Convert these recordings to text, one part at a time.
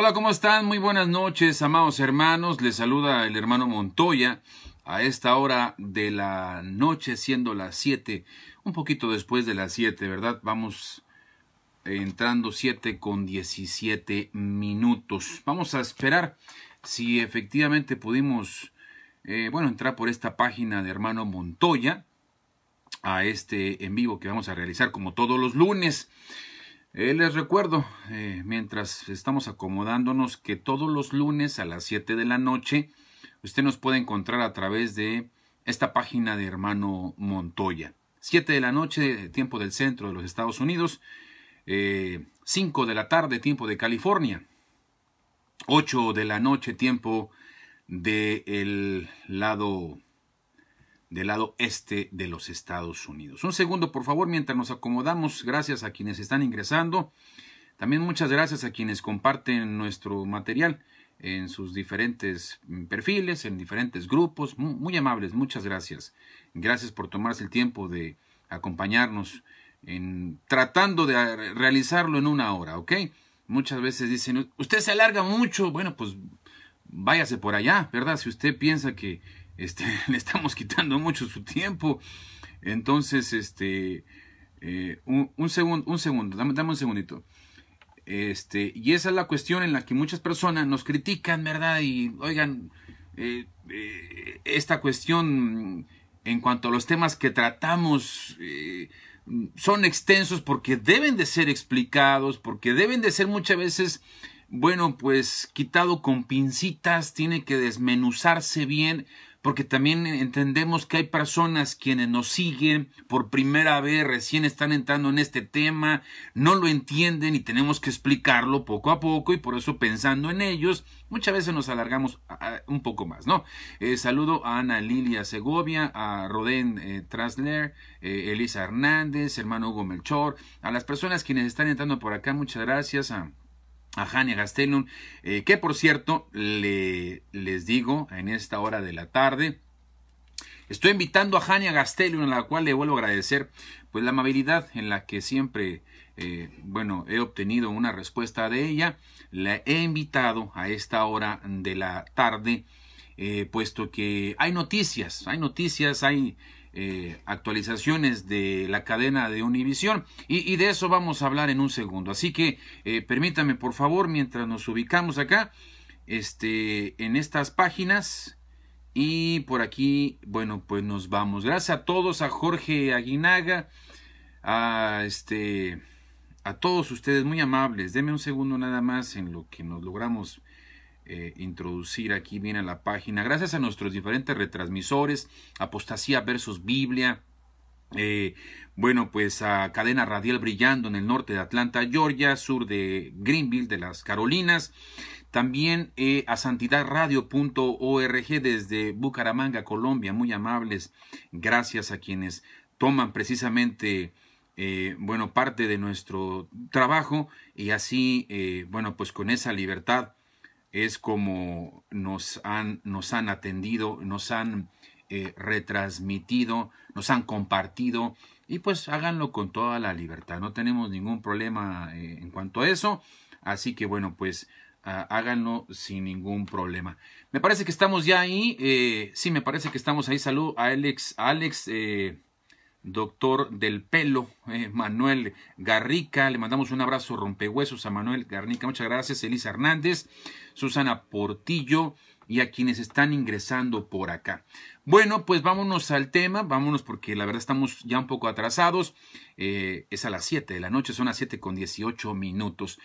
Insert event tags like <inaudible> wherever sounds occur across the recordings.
Hola, ¿cómo están? Muy buenas noches, amados hermanos. Les saluda el hermano Montoya a esta hora de la noche, siendo las 7, un poquito después de las 7, ¿verdad? Vamos entrando 7 con 17 minutos. Vamos a esperar si efectivamente pudimos, eh, bueno, entrar por esta página de hermano Montoya a este en vivo que vamos a realizar como todos los lunes. Eh, les recuerdo, eh, mientras estamos acomodándonos, que todos los lunes a las 7 de la noche, usted nos puede encontrar a través de esta página de hermano Montoya. 7 de la noche, tiempo del centro de los Estados Unidos. 5 eh, de la tarde, tiempo de California. 8 de la noche, tiempo del lado del lado este de los Estados Unidos. Un segundo, por favor, mientras nos acomodamos, gracias a quienes están ingresando. También muchas gracias a quienes comparten nuestro material en sus diferentes mm, perfiles, en diferentes grupos. Muy, amables, muchas gracias. Gracias por tomarse el tiempo de acompañarnos en tratando de realizarlo en una hora, ¿ok? Muchas veces dicen, usted se alarga mucho. Bueno, pues váyase por allá, ¿verdad? Si usted piensa que este, <laughs> le estamos quitando mucho su tiempo. Entonces, este, eh, un, segundo, un dame, un segundito. Este, y esa es la cuestión en la que muchas personas nos critican, ¿verdad? Y, oigan, eh, eh, esta cuestión en cuanto a los temas que tratamos son extensos porque deben de ser explicados, porque deben de ser muchas veces, bueno, pues quitado con pincitas, tiene que desmenuzarse bien porque también entendemos que hay personas quienes nos siguen por primera vez, recién están entrando en este tema, no lo entienden y tenemos que explicarlo poco a poco y por eso pensando en ellos, muchas veces nos alargamos un poco más, ¿no? Eh, saludo a Ana Lilia Segovia, a Rodén eh, Trasler, eh, Elisa Hernández, hermano Hugo Melchor, a las personas quienes están entrando por acá, muchas gracias a a Jania Gastelum, eh, que por cierto, le, les digo en esta hora de la tarde, estoy invitando a Jania Gastelum, a la cual le vuelvo a agradecer pues la amabilidad en la que siempre, eh, bueno, he obtenido una respuesta de ella, la he invitado a esta hora de la tarde, eh, puesto que hay noticias, hay noticias, hay eh, actualizaciones de la cadena de Univisión y, de eso vamos a hablar en un segundo. Así que eh, permítame por favor mientras nos ubicamos acá este, en estas páginas y por aquí, bueno, pues nos vamos. Gracias a todos, a Jorge Aguinaga, a este, a todos ustedes muy amables. Deme un segundo nada más en lo que nos logramos eh, introducir aquí bien a la página. Gracias a nuestros diferentes retransmisores, Apostasía versus Biblia, eh, bueno, pues a Cadena Radial Brillando en el norte de Atlanta, Georgia, sur de Greenville, de las Carolinas. También eh, a santidadradio.org desde Bucaramanga, Colombia. Muy amables. Gracias a quienes toman precisamente, eh, bueno, parte de nuestro trabajo y así, bueno, pues con esa libertad es como nos han, nos han atendido, nos han eh, retransmitido, nos han compartido y pues háganlo con toda la libertad. No tenemos ningún problema eh, en cuanto a eso. Así que bueno, pues ah, háganlo sin ningún problema. Me parece que estamos ya ahí. Eh, sí, me parece que estamos ahí. Salud a Alex. Alex doctor del pelo, eh, Manuel Garrica. Le mandamos un abrazo rompehuesos a Manuel Garrica. Muchas gracias, Elisa Hernández, Susana Portillo y a quienes están ingresando por acá. Bueno, pues vámonos al tema, vámonos porque la verdad estamos ya un poco atrasados. Eh, es a las 7 de la noche, son las 7 con 18 minutos.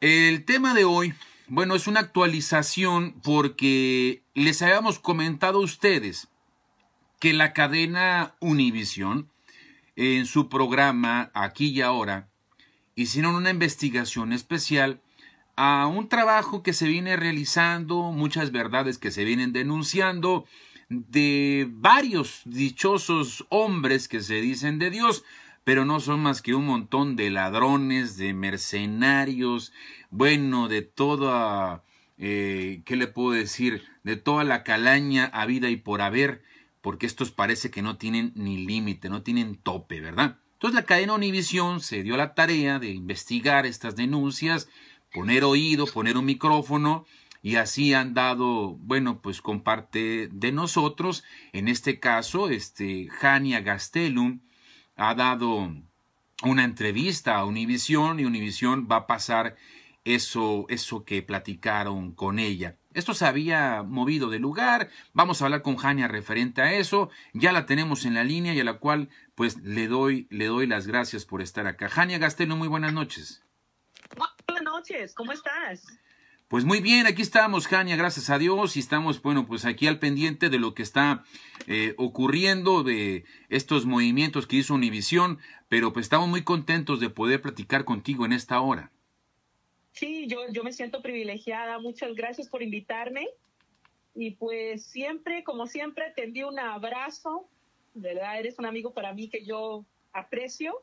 El tema de hoy, bueno, es una actualización porque les habíamos comentado a ustedes que la cadena Univisión, en su programa Aquí y Ahora, hicieron una investigación especial a un trabajo que se viene realizando, muchas verdades que se vienen denunciando de varios dichosos hombres que se dicen de Dios, pero no son más que un montón de ladrones, de mercenarios, bueno, de toda, eh, ¿qué le puedo decir? De toda la calaña habida y por haber porque estos parece que no tienen ni límite, no tienen tope, ¿verdad? Entonces la cadena Univisión se dio la tarea de investigar estas denuncias, poner oído, poner un micrófono y así han dado, bueno, pues con parte de nosotros, en este caso, este Jania Gastelum ha dado una entrevista a Univisión y Univision va a pasar eso, eso que platicaron con ella. Esto se había movido de lugar. Vamos a hablar con Jania referente a eso. Ya la tenemos en la línea y a la cual pues le doy, le doy las gracias por estar acá. Jania Gastelo, muy buenas noches. Ah, buenas noches, ¿cómo estás? Pues muy bien, aquí estamos, Jania, gracias a Dios, y estamos, bueno, pues aquí al pendiente de lo que está eh, ocurriendo, de estos movimientos que hizo Univisión, pero pues estamos muy contentos de poder platicar contigo en esta hora. Sí, yo, yo me siento privilegiada. Muchas gracias por invitarme. Y pues siempre, como siempre, te envío un abrazo. De verdad, eres un amigo para mí que yo aprecio.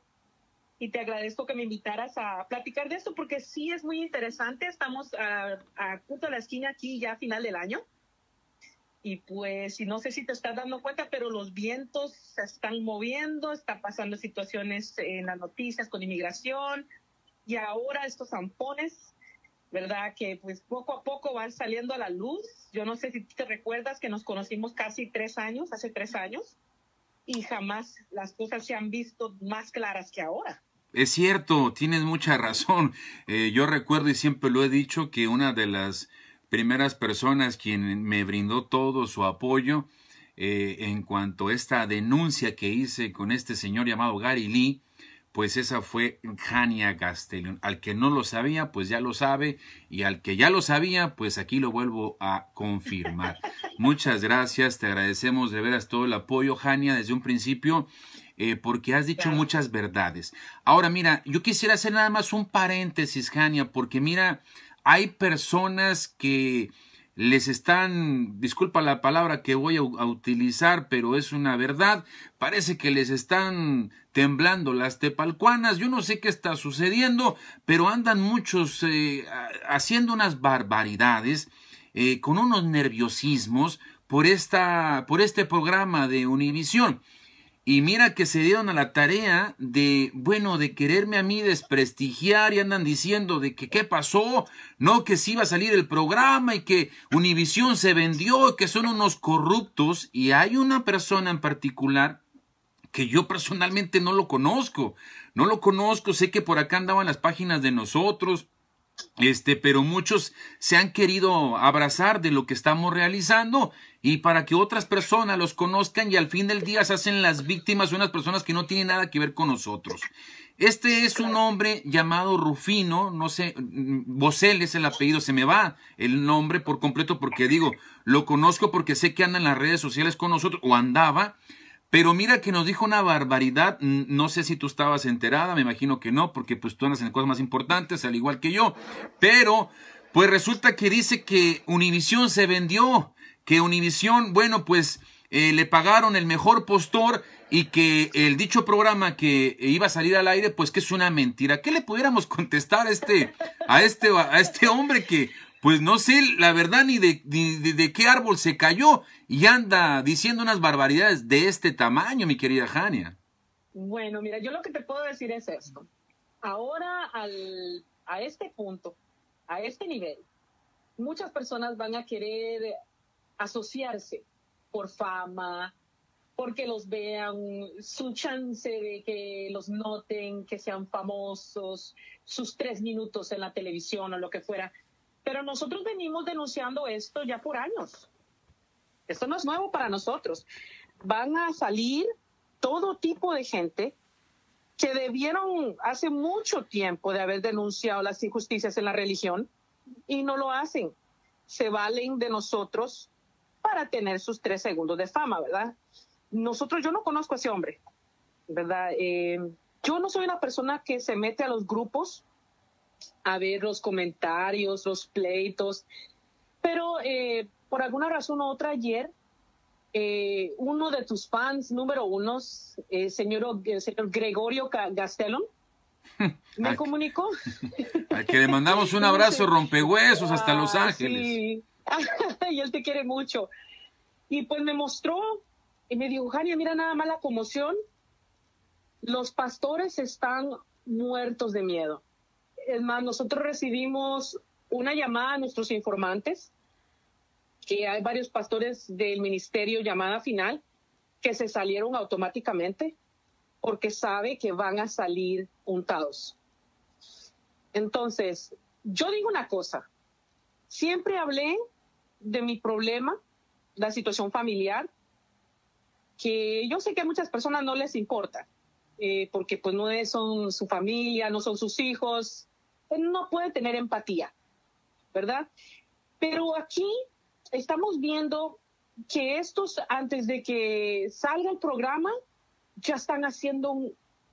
Y te agradezco que me invitaras a platicar de esto porque sí es muy interesante. Estamos a, a punto de la esquina aquí ya a final del año. Y pues, y no sé si te estás dando cuenta, pero los vientos se están moviendo, están pasando situaciones en las noticias con inmigración, y ahora estos zampones, ¿verdad? Que pues poco a poco van saliendo a la luz. Yo no sé si te recuerdas que nos conocimos casi tres años, hace tres años, y jamás las cosas se han visto más claras que ahora. Es cierto, tienes mucha razón. Eh, yo recuerdo y siempre lo he dicho que una de las primeras personas quien me brindó todo su apoyo eh, en cuanto a esta denuncia que hice con este señor llamado Gary Lee, pues esa fue Jania Castellón. Al que no lo sabía, pues ya lo sabe, y al que ya lo sabía, pues aquí lo vuelvo a confirmar. <laughs> Muchas gracias, te agradecemos de veras todo el apoyo, Jania, desde un principio, eh, porque has dicho muchas verdades. Ahora, mira, yo quisiera hacer nada más un paréntesis, Jania, porque mira, hay personas que les están, disculpa la palabra que voy a, utilizar, pero es una verdad, parece que les están temblando las tepalcuanas. Yo no sé qué está sucediendo, pero andan muchos eh, haciendo unas barbaridades, eh, con unos nerviosismos por, esta, por este programa de Univisión. Y mira que se dieron a la tarea de, bueno, de quererme a mí desprestigiar y andan diciendo de que qué pasó, no, que si iba a salir el programa y que Univisión se vendió, que son unos corruptos. Y hay una persona en particular que yo personalmente no lo conozco. No lo conozco, sé que por acá andaban las páginas de nosotros, este, pero muchos se han querido abrazar de lo que estamos realizando y para que otras personas los conozcan y al fin del día se hacen las víctimas unas personas que no tienen nada que ver con nosotros. Este es un hombre llamado Rufino, no sé, mm, Bosel es el apellido, se me va el nombre por completo porque digo, lo conozco porque sé que anda en las redes sociales con nosotros o andaba, pero mira que nos dijo una barbaridad, no sé si tú estabas enterada, me imagino que no, porque pues tú andas en cosas más importantes, al igual que yo. Pero, pues resulta que dice que Univisión se vendió, que Univisión, bueno, pues eh, le pagaron el mejor postor y que el dicho programa que iba a salir al aire, pues que es una mentira. ¿Qué le pudiéramos <laughs> contestar este, a este, a este hombre que pues no sé la verdad ni de, qué árbol se cayó y anda diciendo unas barbaridades de este tamaño, mi querida Jania. Bueno, mira, yo lo que te puedo decir es esto. Ahora, al, a este punto, a este nivel, muchas personas van a querer asociarse por fama, porque los vean, su chance de que los noten, que sean famosos, sus tres minutos en la televisión o lo que fuera. Pero nosotros venimos denunciando esto ya por años. Esto no es nuevo para nosotros. Van a salir todo tipo de gente que debieron hace mucho tiempo de haber denunciado las injusticias en la religión y no lo hacen. Se valen de nosotros para tener sus tres segundos de fama, ¿verdad? Nosotros, yo no conozco a ese hombre, ¿verdad? Eh, yo no soy una persona que se mete a los grupos a ver los comentarios, los pleitos, pero eh, por alguna razón u otra ayer, eh, uno de tus fans número uno, el eh, señor, señor Gregorio Gastelón <laughs> me comunicó. A <laughs> que le mandamos un abrazo rompehuesos hasta Los ah, Ángeles. <laughs> y él te quiere mucho. Y pues me mostró y me dijo, Jania, mira nada más la conmoción. Los pastores están muertos de miedo es más, nosotros recibimos una llamada a nuestros informantes, que hay varios pastores del ministerio llamada final, que se salieron automáticamente porque sabe que van a salir untados. Entonces, yo digo una cosa, siempre hablé de mi problema, la situación familiar, que yo sé que a muchas personas no les importa, eh, porque pues no son su familia, no son sus hijos, no puede tener empatía, ¿verdad? Pero aquí estamos viendo que estos, antes de que salga el programa, ya están haciendo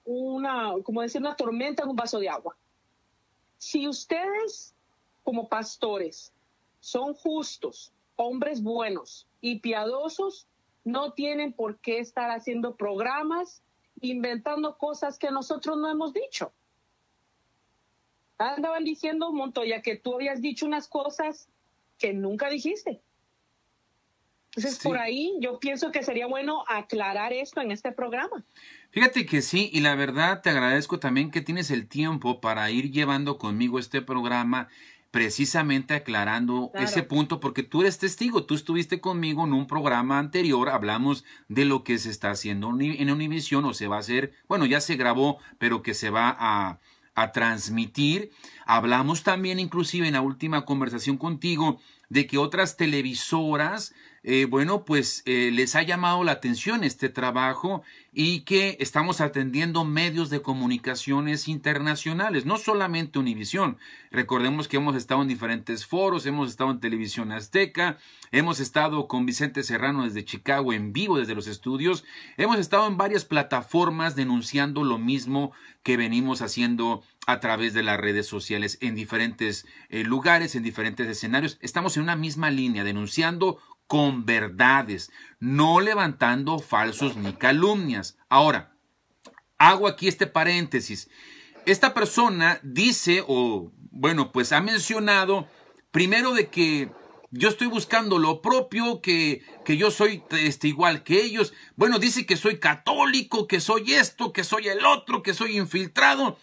una, como decir, una tormenta en un vaso de agua. Si ustedes, como pastores, son justos, hombres buenos y piadosos, no tienen por qué estar haciendo programas, inventando cosas que nosotros no hemos dicho andaban diciendo, Montoya, que tú habías dicho unas cosas que nunca dijiste. Entonces, por ahí yo pienso que sería bueno aclarar esto en este programa. Fíjate que sí, y la verdad te agradezco también que tienes el tiempo para ir llevando conmigo este programa precisamente aclarando ese punto, porque tú eres testigo, tú estuviste conmigo en un programa anterior, hablamos de lo que se está haciendo en Univision o se va a hacer, bueno, ya se grabó, pero que se va a, a transmitir. Hablamos también inclusive en la última conversación contigo de que otras televisoras eh, bueno, pues eh, les ha llamado la atención este trabajo y que estamos atendiendo medios de comunicaciones internacionales, no solamente Univisión. Recordemos que hemos estado en diferentes foros, hemos estado en Televisión Azteca, hemos estado con Vicente Serrano desde Chicago en vivo desde los estudios, hemos estado en varias plataformas denunciando lo mismo que venimos haciendo a través de las redes sociales en diferentes eh, lugares, en diferentes escenarios. Estamos en una misma línea, denunciando con verdades, no levantando falsos ni calumnias. Ahora, hago aquí este paréntesis. Esta persona dice, o bueno, pues ha mencionado, primero de que yo estoy buscando lo propio, que, que yo soy este, igual que ellos. Bueno, dice que soy católico, que soy esto, que soy el otro, que soy infiltrado.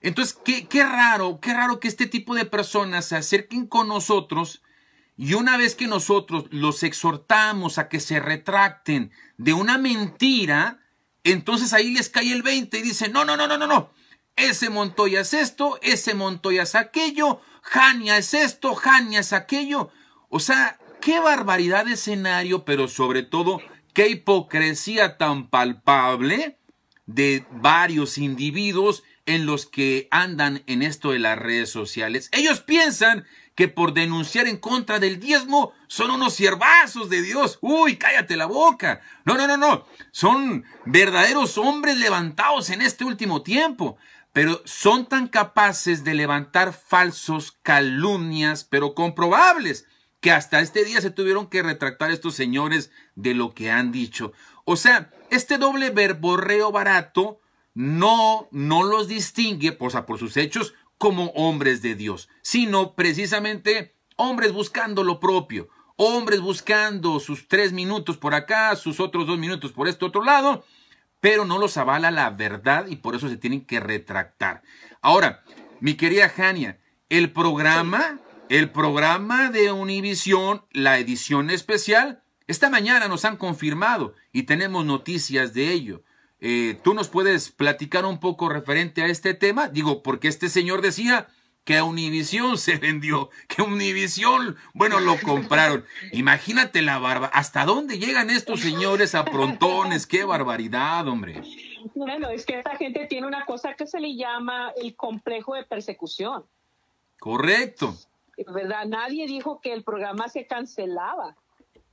Entonces, qué, qué raro, qué raro que este tipo de personas se acerquen con nosotros y una vez que nosotros los exhortamos a que se retracten de una mentira, entonces ahí les cae el 20 y dicen, no, no, no, no, no, no. Ese Montoya es esto, ese Montoya es aquello, Jania es esto, Jania es aquello. O sea, qué barbaridad de escenario, pero sobre todo, qué hipocresía tan palpable de varios individuos en los que andan en esto de las redes sociales. Ellos piensan que por denunciar en contra del diezmo son unos ciervazos de Dios. Uy, cállate la boca. No, no, no, no. Son verdaderos hombres levantados en este último tiempo. Pero son tan capaces de levantar falsos calumnias, pero comprobables, que hasta este día se tuvieron que retractar estos señores de lo que han dicho. O sea, este doble verborreo barato no, no los distingue, o por sus hechos, como hombres de Dios, sino precisamente hombres buscando lo propio, hombres buscando sus tres minutos por acá, sus otros dos minutos por este otro lado, pero no los avala la verdad y por eso se tienen que retractar. Ahora, mi querida Jania, el programa, el programa de Univisión, la edición especial, esta mañana nos han confirmado y tenemos noticias de ello. Eh, ¿Tú nos puedes platicar un poco referente a este tema? Digo, porque este señor decía que Univisión <laughs> se vendió, que Univisión, bueno, lo compraron. Imagínate la barba, ¿hasta dónde llegan estos señores a prontones? ¡Qué barbaridad, hombre! Bueno, es que esta gente tiene una cosa que se le llama el complejo de persecución. Correcto. ¿Verdad? Nadie dijo que el programa se cancelaba.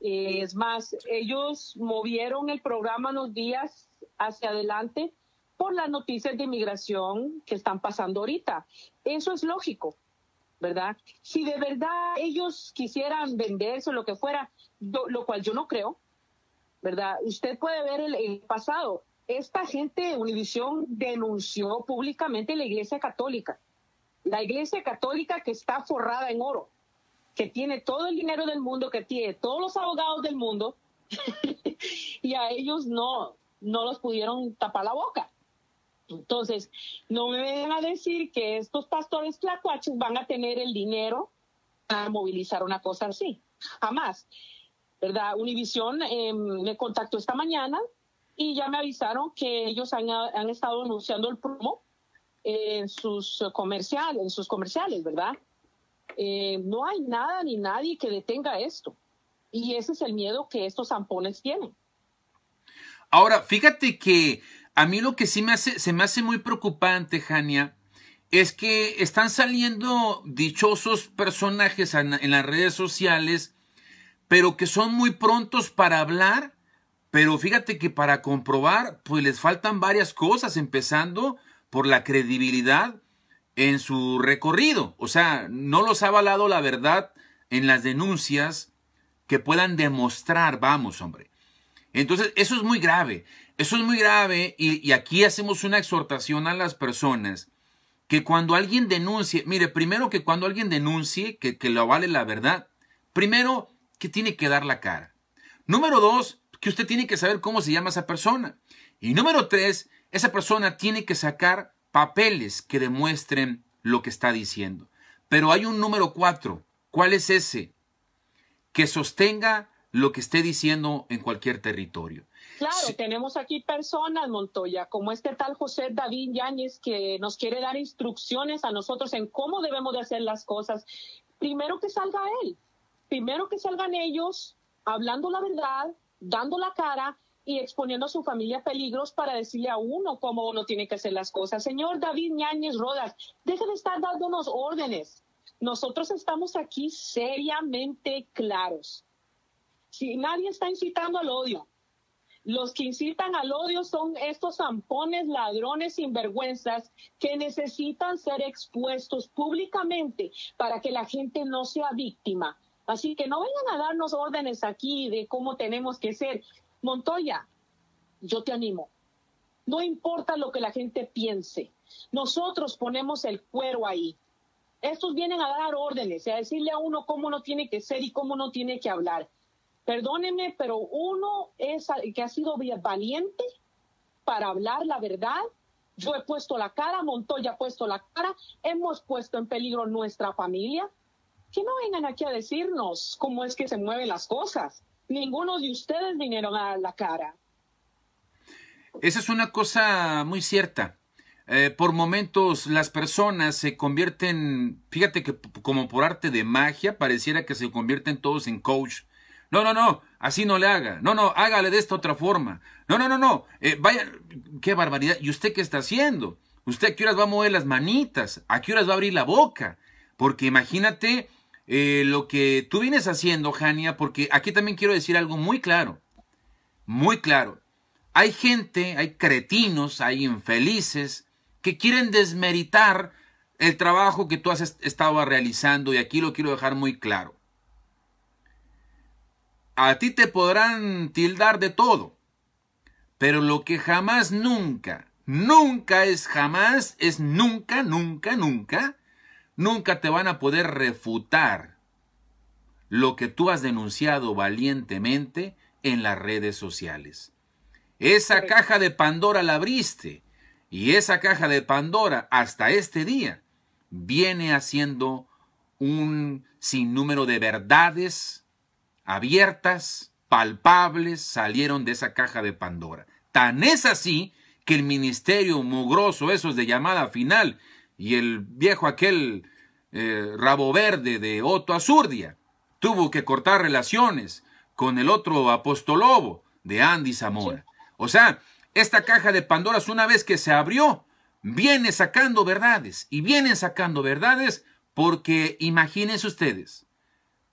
Eh, es más, ellos movieron el programa unos días hacia adelante por las noticias de inmigración que están pasando ahorita. Eso es lógico, ¿verdad? Si de verdad ellos quisieran venderse o lo que fuera, lo cual yo no creo, ¿verdad? Usted puede ver el, pasado. Esta gente de Univisión denunció públicamente la Iglesia Católica. La Iglesia Católica que está forrada en oro, que tiene todo el dinero del mundo, que tiene todos los abogados del mundo, <laughs> y a ellos no no los pudieron tapar la boca. Entonces, no me vengan a decir que estos pastores tlacuaches van a tener el dinero para movilizar una cosa así. Jamás. ¿Verdad? Univisión em, me contactó esta mañana y ya me avisaron que ellos han, estado anunciando el promo en sus comerciales, en sus comerciales, ¿verdad? Eh, no hay nada ni nadie que detenga esto. Y ese es el miedo que estos zampones tienen. Ahora, fíjate que a mí lo que sí me hace, se me hace muy preocupante, Jania, es que están saliendo dichosos personajes en, en las redes sociales, pero que son muy prontos para hablar, pero fíjate que para comprobar, pues les faltan varias cosas, empezando por la credibilidad en su recorrido. O sea, no los ha avalado la verdad en las denuncias que puedan demostrar, vamos, hombre. Entonces, eso es muy grave. Eso es muy grave y, aquí hacemos una exhortación a las personas que cuando alguien denuncie, mire, primero que cuando alguien denuncie que, que lo vale la verdad, primero que tiene que dar la cara. Número dos, que usted tiene que saber cómo se llama esa persona. Y número tres, esa persona tiene que sacar papeles que demuestren lo que está diciendo. Pero hay un número cuatro. ¿Cuál es ese? Que sostenga lo que esté diciendo en cualquier territorio. Claro, tenemos aquí personas, Montoya, como este tal José David Yáñez, que nos quiere dar instrucciones a nosotros en cómo debemos de hacer las cosas. Primero que salga él, primero que salgan ellos hablando la verdad, dando la cara y exponiendo a su familia a peligros para decirle a uno cómo uno tiene que hacer las cosas. Señor David Yáñez Rodas, deje de estar dándonos órdenes. Nosotros estamos aquí seriamente claros si nadie está incitando al odio, los que incitan al odio son estos zampones, ladrones, sinvergüenzas que necesitan ser expuestos públicamente para que la gente no sea víctima. Así que no vengan a darnos órdenes aquí de cómo tenemos que ser. Montoya, yo te animo. No importa lo que la gente piense. Nosotros ponemos el cuero ahí. Estos vienen a dar órdenes, a decirle a uno cómo no tiene que ser y cómo no tiene que hablar. Perdóneme, pero uno es que ha sido valiente para hablar la verdad. Yo he puesto la cara, Montoya ha puesto la cara, hemos puesto en peligro nuestra familia. Que no vengan aquí a decirnos cómo es que se mueven las cosas. Ninguno de ustedes vinieron a la cara. Esa es una cosa muy cierta. Eh, por momentos las personas se convierten, fíjate que como por arte de magia, pareciera que se convierten todos en coach no, no, no, así no le haga. No, no, hágale de esta otra forma. No, no, no, no. Eh, vaya, qué barbaridad. ¿Y usted qué está haciendo? ¿Usted a qué horas va a mover las manitas? ¿A qué horas va a abrir la boca? Porque imagínate eh, lo que tú vienes haciendo, Jania, porque aquí también quiero decir algo muy claro. Muy claro. Hay gente, hay cretinos, hay infelices que quieren desmeritar el trabajo que tú has estado realizando y aquí lo quiero dejar muy claro. A ti te podrán tildar de todo, pero lo que jamás nunca, nunca es jamás, es nunca, nunca, nunca, nunca te van a poder refutar lo que tú has denunciado valientemente en las redes sociales. Esa caja de Pandora la abriste y esa caja de Pandora hasta este día viene haciendo un sinnúmero de verdades abiertas, palpables, salieron de esa caja de Pandora. Tan es así que el ministerio mugroso, esos de llamada final, y el viejo aquel eh, rabo verde de Otto Azurdia, tuvo que cortar relaciones con el otro lobo de Andy Zamora. O sea, esta caja de Pandora, una vez que se abrió, viene sacando verdades y viene sacando verdades porque imagínense ustedes,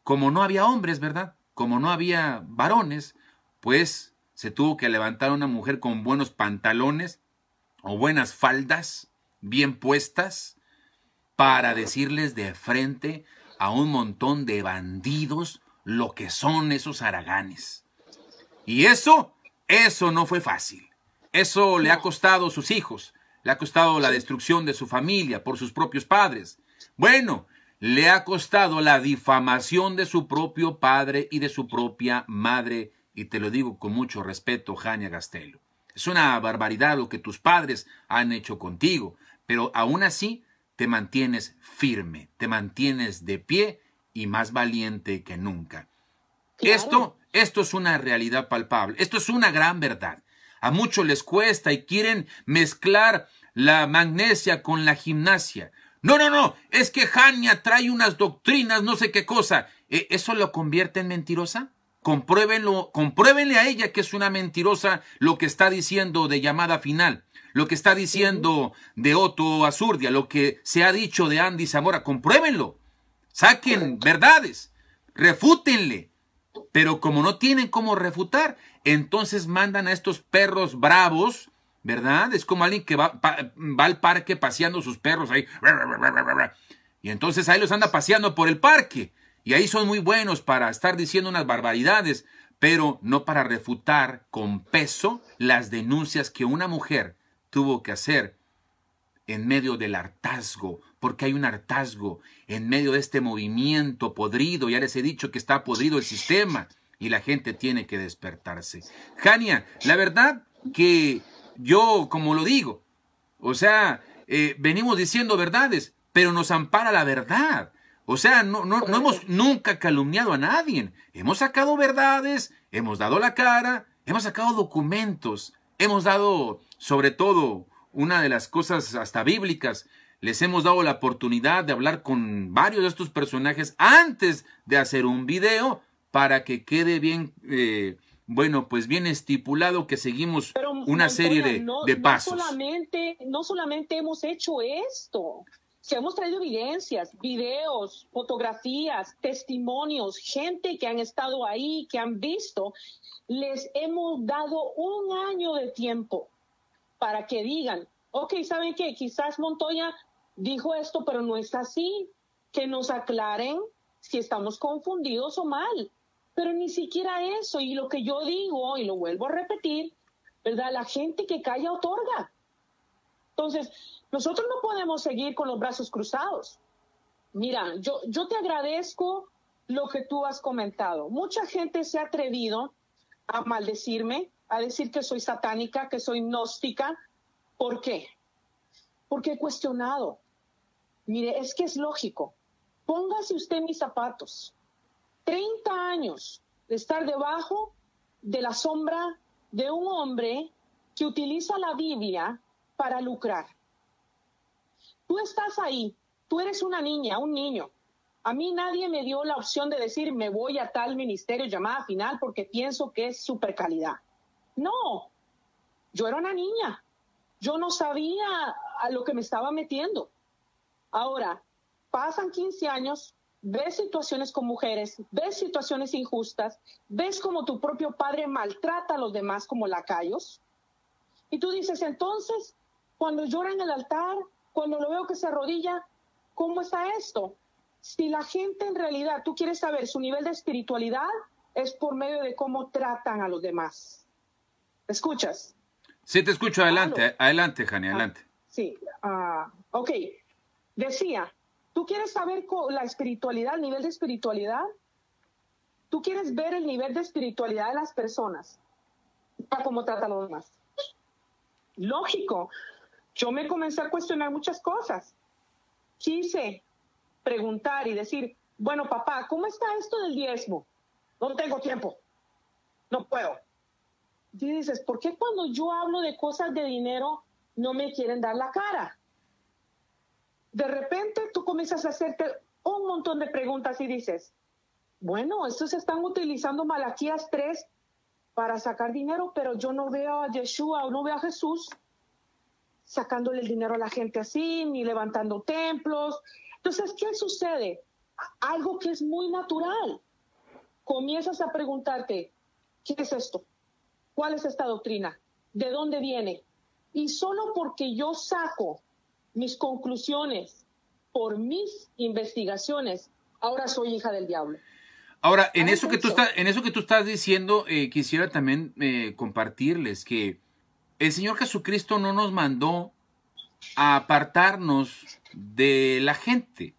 como no había hombres, ¿verdad? como no había varones, pues se tuvo que levantar una mujer con buenos pantalones o buenas faldas bien puestas para decirles de frente a un montón de bandidos lo que son esos haraganes. Y eso, eso no fue fácil. Eso le ha costado sus hijos, le ha costado la destrucción de su familia por sus propios padres. Bueno, le ha costado la difamación de su propio padre y de su propia madre, y te lo digo con mucho respeto, Jania Gastelo. Es una barbaridad lo que tus padres han hecho contigo, pero aún así te mantienes firme, te mantienes de pie y más valiente que nunca. Esto, esto es una realidad palpable, esto es una gran verdad. A muchos les cuesta y quieren mezclar la magnesia con la gimnasia, no, no, no, es que Jania trae unas doctrinas, no sé qué cosa. ¿E, ¿Eso lo convierte en mentirosa? Compruébenlo, compruébenle a ella que es una mentirosa lo que está diciendo de llamada final, lo que está diciendo de Otto Azurdia, lo que se ha dicho de Andy Zamora, compruébenlo. Saquen verdades, refútenle. Pero como no tienen cómo refutar, entonces mandan a estos perros bravos ¿verdad? Es como alguien que va, al parque paseando sus perros ahí. Y entonces ahí los anda paseando por el parque. Y ahí son muy buenos para estar diciendo unas barbaridades, pero no para refutar con peso las denuncias que una mujer tuvo que hacer en medio del hartazgo, porque hay un hartazgo en medio de este movimiento podrido. Ya les he dicho que está podrido el sistema y la gente tiene que despertarse. Jania, la verdad que yo como lo digo. O sea, eh, venimos diciendo verdades, pero nos ampara la verdad. O sea, no, no, hemos nunca calumniado a nadie. Hemos sacado verdades, hemos dado la cara, hemos sacado documentos, hemos dado, sobre todo, una de las cosas hasta bíblicas, les hemos dado la oportunidad de hablar con varios de estos personajes antes de hacer un video para que quede bien eh, bueno, pues bien estipulado que seguimos una serie de, pasos. No solamente, no solamente hemos hecho esto, Si hemos traído evidencias, videos, fotografías, testimonios, gente que han estado ahí, que han visto. Les hemos dado un año de tiempo para que digan, ok, ¿saben qué? Quizás Montoya dijo esto, pero no es así. Que nos aclaren si estamos confundidos o mal. Pero ni siquiera eso, y lo que yo digo, y lo vuelvo a repetir, ¿verdad? La gente que calla otorga. Entonces, nosotros no podemos seguir con los brazos cruzados. Mira, yo, yo te agradezco lo que tú has comentado. Mucha gente se ha atrevido a maldecirme, a decir que soy satánica, que soy gnóstica. ¿Por qué? Porque he cuestionado. Mire, es que es lógico. Póngase usted mis zapatos. 30 años de estar debajo de la sombra de un hombre que utiliza la Biblia para lucrar. Tú estás ahí, tú eres una niña, un niño. A mí nadie me dio la opción de decir me voy a tal ministerio llamada final porque pienso que es super calidad. No, yo era una niña, yo no sabía a lo que me estaba metiendo. Ahora, pasan 15 años, ves situaciones con mujeres, ves situaciones injustas, ves como tu propio padre maltrata a los demás como lacayos. Y tú dices, entonces, cuando llora en el altar, cuando lo veo que se arrodilla, ¿cómo está esto? Si la gente en realidad, tú quieres saber su nivel de espiritualidad, es por medio de cómo tratan a los demás. escuchas? Sí, te escucho. Adelante, adelante, Jani, ah, adelante. sí, ah, ok. Decía, ¿Tú quieres saber la espiritualidad, el nivel de espiritualidad? Tú quieres ver el nivel de espiritualidad de las personas para cómo trata los demás. Lógico, yo me comencé a cuestionar muchas cosas. Quise preguntar y decir, bueno, papá, ¿cómo está esto del diezmo? No tengo tiempo, no puedo. Y dices, ¿por qué cuando yo hablo de cosas de dinero no me quieren dar la cara? de repente tú comienzas a hacerte un montón de preguntas y dices, bueno, estos están utilizando Malaquías 3 para sacar dinero, pero yo no veo a Yeshua o no veo a Jesús sacándole el dinero a la gente así, ni levantando templos. Entonces, ¿qué sucede? Algo que es muy natural. Comienzas a preguntarte, ¿qué es esto? ¿Cuál es esta doctrina? ¿De dónde viene? Y solo porque yo saco mis conclusiones, por mis investigaciones, ahora soy hija del diablo. Ahora, en eso, que tú estás, en eso que tú estás diciendo, eh, quisiera también eh, compartirles que el Señor Jesucristo no nos mandó a apartarnos de la gente.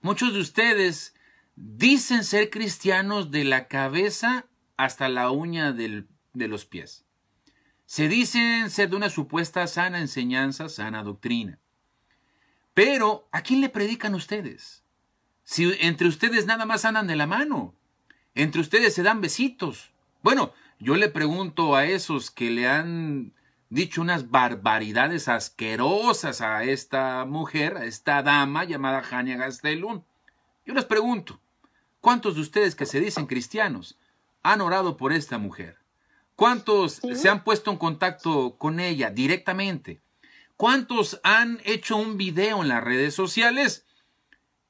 Muchos de ustedes dicen ser cristianos de la cabeza hasta la uña de los pies. Se dicen ser de una supuesta sana enseñanza, sana doctrina. Pero, ¿a quién le predican ustedes? Si entre ustedes nada más andan de la mano, entre ustedes se dan besitos. Bueno, yo le pregunto a esos que le han dicho unas barbaridades asquerosas a esta mujer, a esta dama llamada Jania Gastelum. Yo les pregunto, ¿cuántos de ustedes que se dicen cristianos han orado por esta mujer? ¿Cuántos se han puesto en contacto con ella directamente? ¿Cuántos han hecho un video en las redes sociales?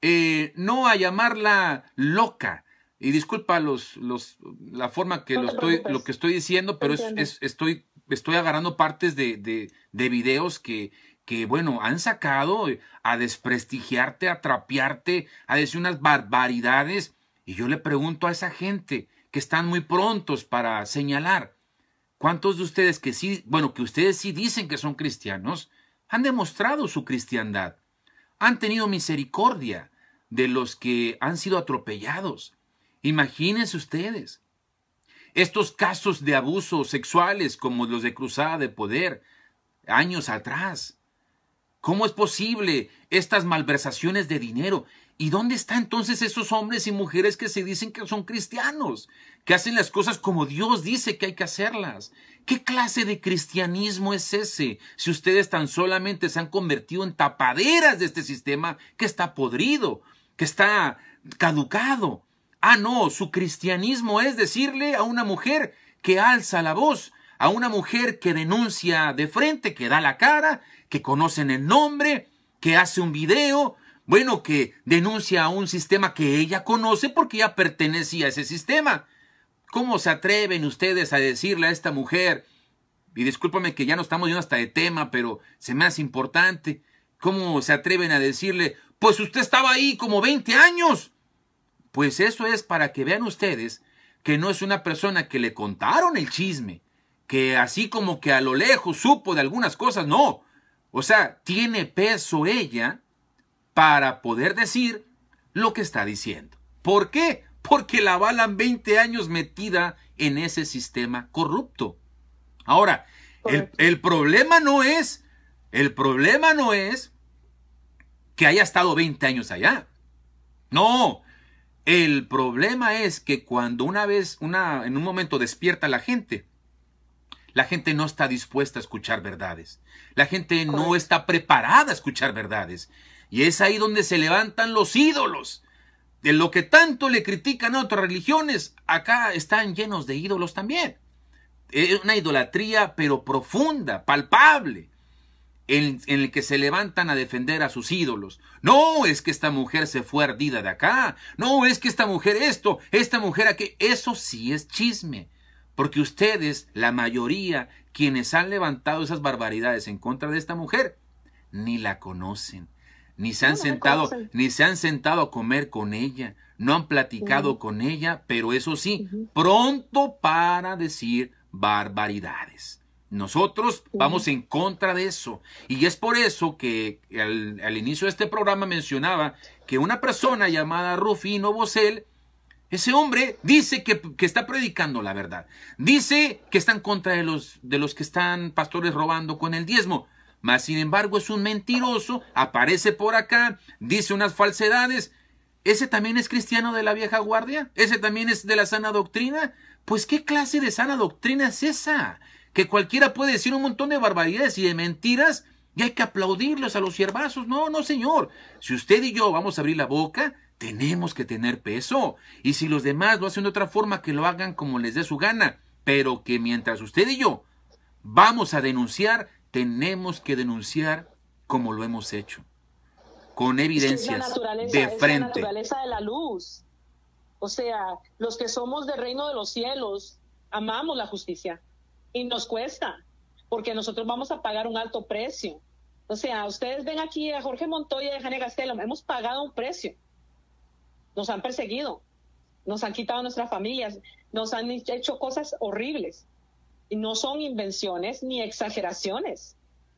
Eh, no a llamarla loca. Y disculpa los, los, la forma que lo, estoy, lo que estoy diciendo, pero estoy, estoy agarrando partes de, de, de videos que, que, bueno, han sacado eh, a desprestigiarte, a trapearte, a decir unas barbaridades. Y yo le pregunto a esa gente que están muy prontos para señalar, ¿cuántos de ustedes que sí, bueno, que ustedes sí dicen que son cristianos, han demostrado su cristiandad, han tenido misericordia de los que han sido atropellados. Imagínense ustedes. Estos casos de abusos sexuales como los de Cruzada de Poder, años atrás. ¿Cómo es posible estas malversaciones de dinero? ¿Y dónde están entonces esos hombres y mujeres que se dicen que son cristianos, que hacen las cosas como Dios dice que hay que hacerlas, ¿Qué clase de cristianismo es ese si ustedes tan solamente se han convertido en tapaderas de este sistema que está podrido, que está caducado? Ah, no, su cristianismo es decirle a una mujer que alza la voz, a una mujer que denuncia de frente, que da la cara, que conocen el nombre, que hace un video, bueno, que denuncia a un sistema que ella conoce porque ella pertenecía a ese sistema. ¿Cómo se atreven ustedes a decirle a esta mujer? Y discúlpame que ya no estamos yendo hasta de tema, pero se me hace importante. ¿Cómo se atreven a decirle, pues usted estaba ahí como 20 años? Pues eso es para que vean ustedes que no es una persona que le contaron el chisme, que así como que a lo lejos supo de algunas cosas, no. O sea, tiene peso ella para poder decir lo que está diciendo. ¿Por qué? porque la avalan 20 años metida en ese sistema corrupto. Ahora, el, problema no es, el problema no es que haya estado 20 años allá. No, el problema es que cuando una vez, una, en un momento despierta la gente, la gente no está dispuesta a escuchar verdades. La gente no está preparada a escuchar verdades. Y es ahí donde se levantan los ídolos. De lo que tanto le critican a otras religiones, acá están llenos de ídolos también. Eh, es una idolatría, pero profunda, palpable, en, el que se levantan a defender a sus ídolos. No es que esta mujer se fue ardida de acá. No es que esta mujer esto, esta mujer que Eso sí es chisme. Porque ustedes, la mayoría, quienes han levantado esas barbaridades en contra de esta mujer, ni la conocen ni se han sentado, ni se han sentado a comer con ella, no han platicado con ella, pero eso sí, pronto para decir barbaridades. Nosotros vamos en contra de eso. Y es por eso que al, inicio de este programa mencionaba que una persona llamada Rufino Bosel, ese hombre dice que, que, está predicando la verdad. Dice que está en contra de los, de los que están pastores robando con el diezmo mas sin embargo es un mentiroso, aparece por acá, dice unas falsedades. ¿Ese también es cristiano de la vieja guardia? ¿Ese también es de la sana doctrina? Pues ¿qué clase de sana doctrina es esa? Que cualquiera puede decir un montón de barbaridades y de mentiras y hay que aplaudirlos a los hierbazos. No, no, señor. Si usted y yo vamos a abrir la boca, tenemos que tener peso. Y si los demás lo hacen de otra forma, que lo hagan como les dé su gana. Pero que mientras usted y yo vamos a denunciar, tenemos que denunciar como lo hemos hecho, con evidencias de frente. la naturaleza de la luz. O sea, los que somos del reino de los cielos amamos la justicia y nos cuesta, porque nosotros vamos a pagar un alto precio. O sea, ustedes ven aquí a Jorge Montoya y a Jane Castelo, hemos pagado un precio. Nos han perseguido, nos han quitado nuestras familias, nos han hecho cosas horribles no son invenciones ni exageraciones.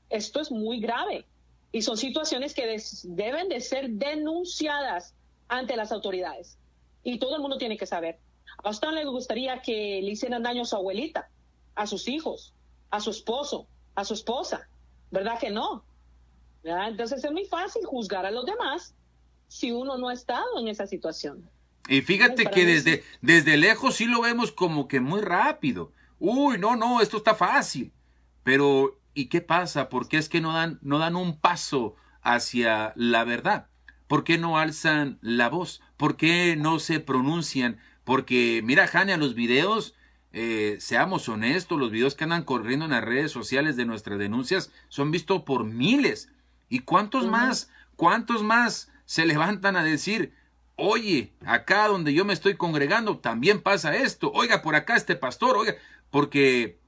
Esto es muy grave y son situaciones que deben de ser denunciadas ante las autoridades. Y todo el mundo tiene que saber. A usted le gustaría que le hicieran daño a su abuelita, a sus hijos, a su esposo, a su esposa, ¿verdad que no? ¿verdad? Entonces es muy fácil juzgar a los demás si uno no ha estado en esa situación. Y fíjate que desde, desde lejos sí lo vemos como que muy rápido uy, no, no, esto está fácil. Pero, ¿y qué pasa? ¿Por qué es que no dan, no dan un paso hacia la verdad? ¿Por qué no alzan la voz? ¿Por qué no se pronuncian? Porque, mira, Jania, los videos, eh, seamos honestos, los videos que andan corriendo en las redes sociales de nuestras denuncias son vistos por miles. ¿Y cuántos más? ¿Cuántos más se levantan a decir, oye, acá donde yo me estoy congregando también pasa esto, oiga, por acá este pastor, oiga, porque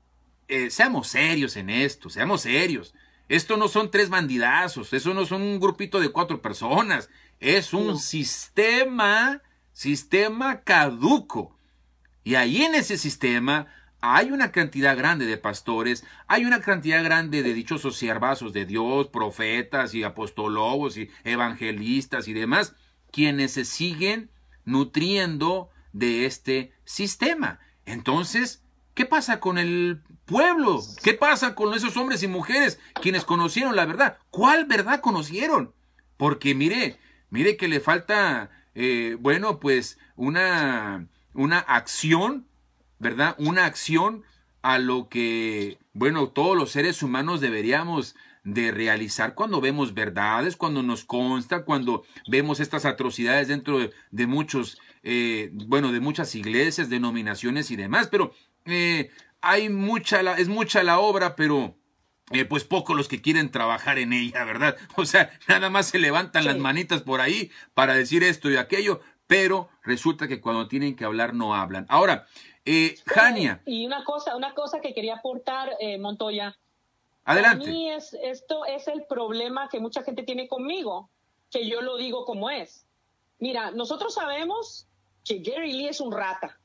eh, seamos serios en esto, seamos serios. Esto no son tres bandidazos, eso no son un grupito de cuatro personas, es un sistema, sistema caduco. Y ahí en ese sistema hay una cantidad grande de pastores, hay una cantidad grande de dichosos siervazos de Dios, profetas y apostólogos, y evangelistas y demás, quienes se siguen nutriendo de este sistema. Entonces, ¿Qué pasa con el pueblo? ¿Qué pasa con esos hombres y mujeres quienes conocieron la verdad? ¿Cuál verdad conocieron? Porque mire, mire que le falta, eh, bueno, pues una, una acción, ¿verdad? Una acción a lo que, bueno, todos los seres humanos deberíamos de realizar cuando vemos verdades, cuando nos consta, cuando vemos estas atrocidades dentro de, muchos, eh, bueno, de muchas iglesias, denominaciones y demás. Pero eh, hay mucha es mucha la obra, pero eh, pues pocos los que quieren trabajar en ella, ¿verdad? <laughs> O sea, nada más se levantan las manitas por ahí para decir esto y aquello, pero resulta que cuando tienen que hablar no hablan. Ahora, eh, Jania. Y una cosa, una cosa que quería aportar, eh, Montoya. Adelante. Para mí es, esto es el problema que mucha gente tiene conmigo, que yo lo digo como es. Mira, nosotros sabemos que Gary Lee es un rata.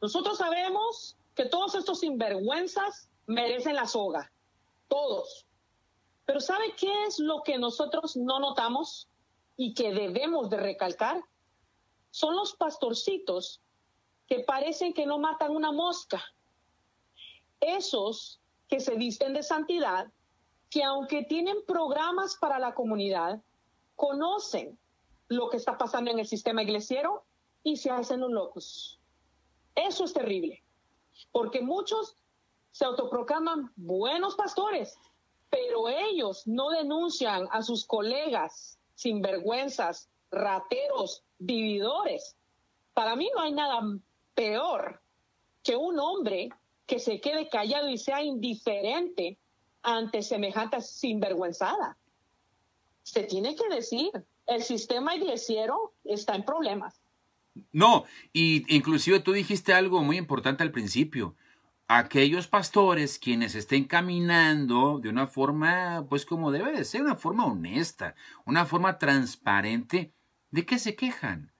Nosotros sabemos que todos estos sinvergüenzas merecen la soga, todos. Pero ¿sabe qué es lo que nosotros no notamos y que debemos de recalcar? Son los pastorcitos que parecen que no matan una mosca. Esos que se disten de santidad, que aunque tienen programas para la comunidad, conocen lo que está pasando en el sistema iglesiero y se hacen un locos. Eso es terrible, porque muchos se autoproclaman buenos pastores, pero ellos no denuncian a sus colegas sinvergüenzas, rateros, vividores. Para mí no hay nada peor que un hombre que se quede callado y sea indiferente ante semejante sinvergüenzada. Se tiene que decir, el sistema iglesiero está en problemas. No, y inclusive tú dijiste algo muy importante al principio. Aquellos pastores quienes estén caminando de una forma, pues como debe de ser, una forma honesta, una forma transparente, ¿de qué se quejan?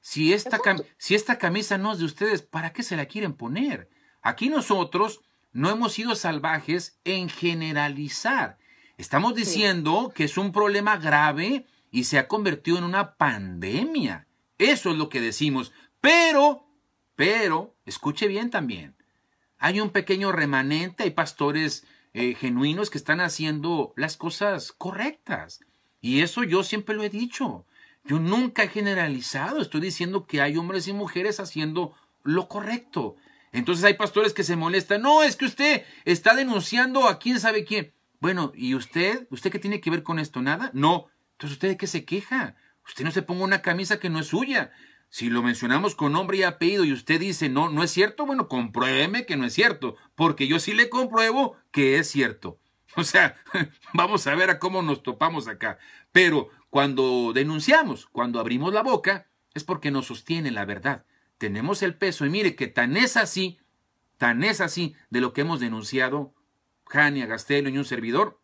Si esta, si esta camisa no es de ustedes, ¿para qué se la quieren poner? Aquí nosotros no hemos sido salvajes en generalizar. Estamos diciendo que es un problema grave y se ha convertido en una pandemia. Eso es lo que decimos. Pero, pero, escuche bien también. Hay un pequeño remanente, hay pastores eh, genuinos que están haciendo las cosas correctas. Y eso yo siempre lo he dicho. Yo nunca he generalizado. Estoy diciendo que hay hombres y mujeres haciendo lo correcto. Entonces hay pastores que se molestan. No, es que usted está denunciando a quién sabe quién. Bueno, ¿y usted? ¿Usted qué tiene que ver con esto? ¿Nada? No. Entonces, ¿usted de qué se queja? Usted no se ponga una camisa que no es suya. Si lo mencionamos con nombre y apellido y usted dice no, no es cierto, bueno, compruébeme que no es cierto, porque yo sí le compruebo que es cierto. <laughs> O sea, <laughs> vamos a ver a cómo nos topamos acá. Pero cuando denunciamos, cuando abrimos la boca, es porque nos sostiene la verdad. Tenemos el peso y mire que tan es así, tan es así de lo que hemos denunciado, Jania, Gastelo y un servidor,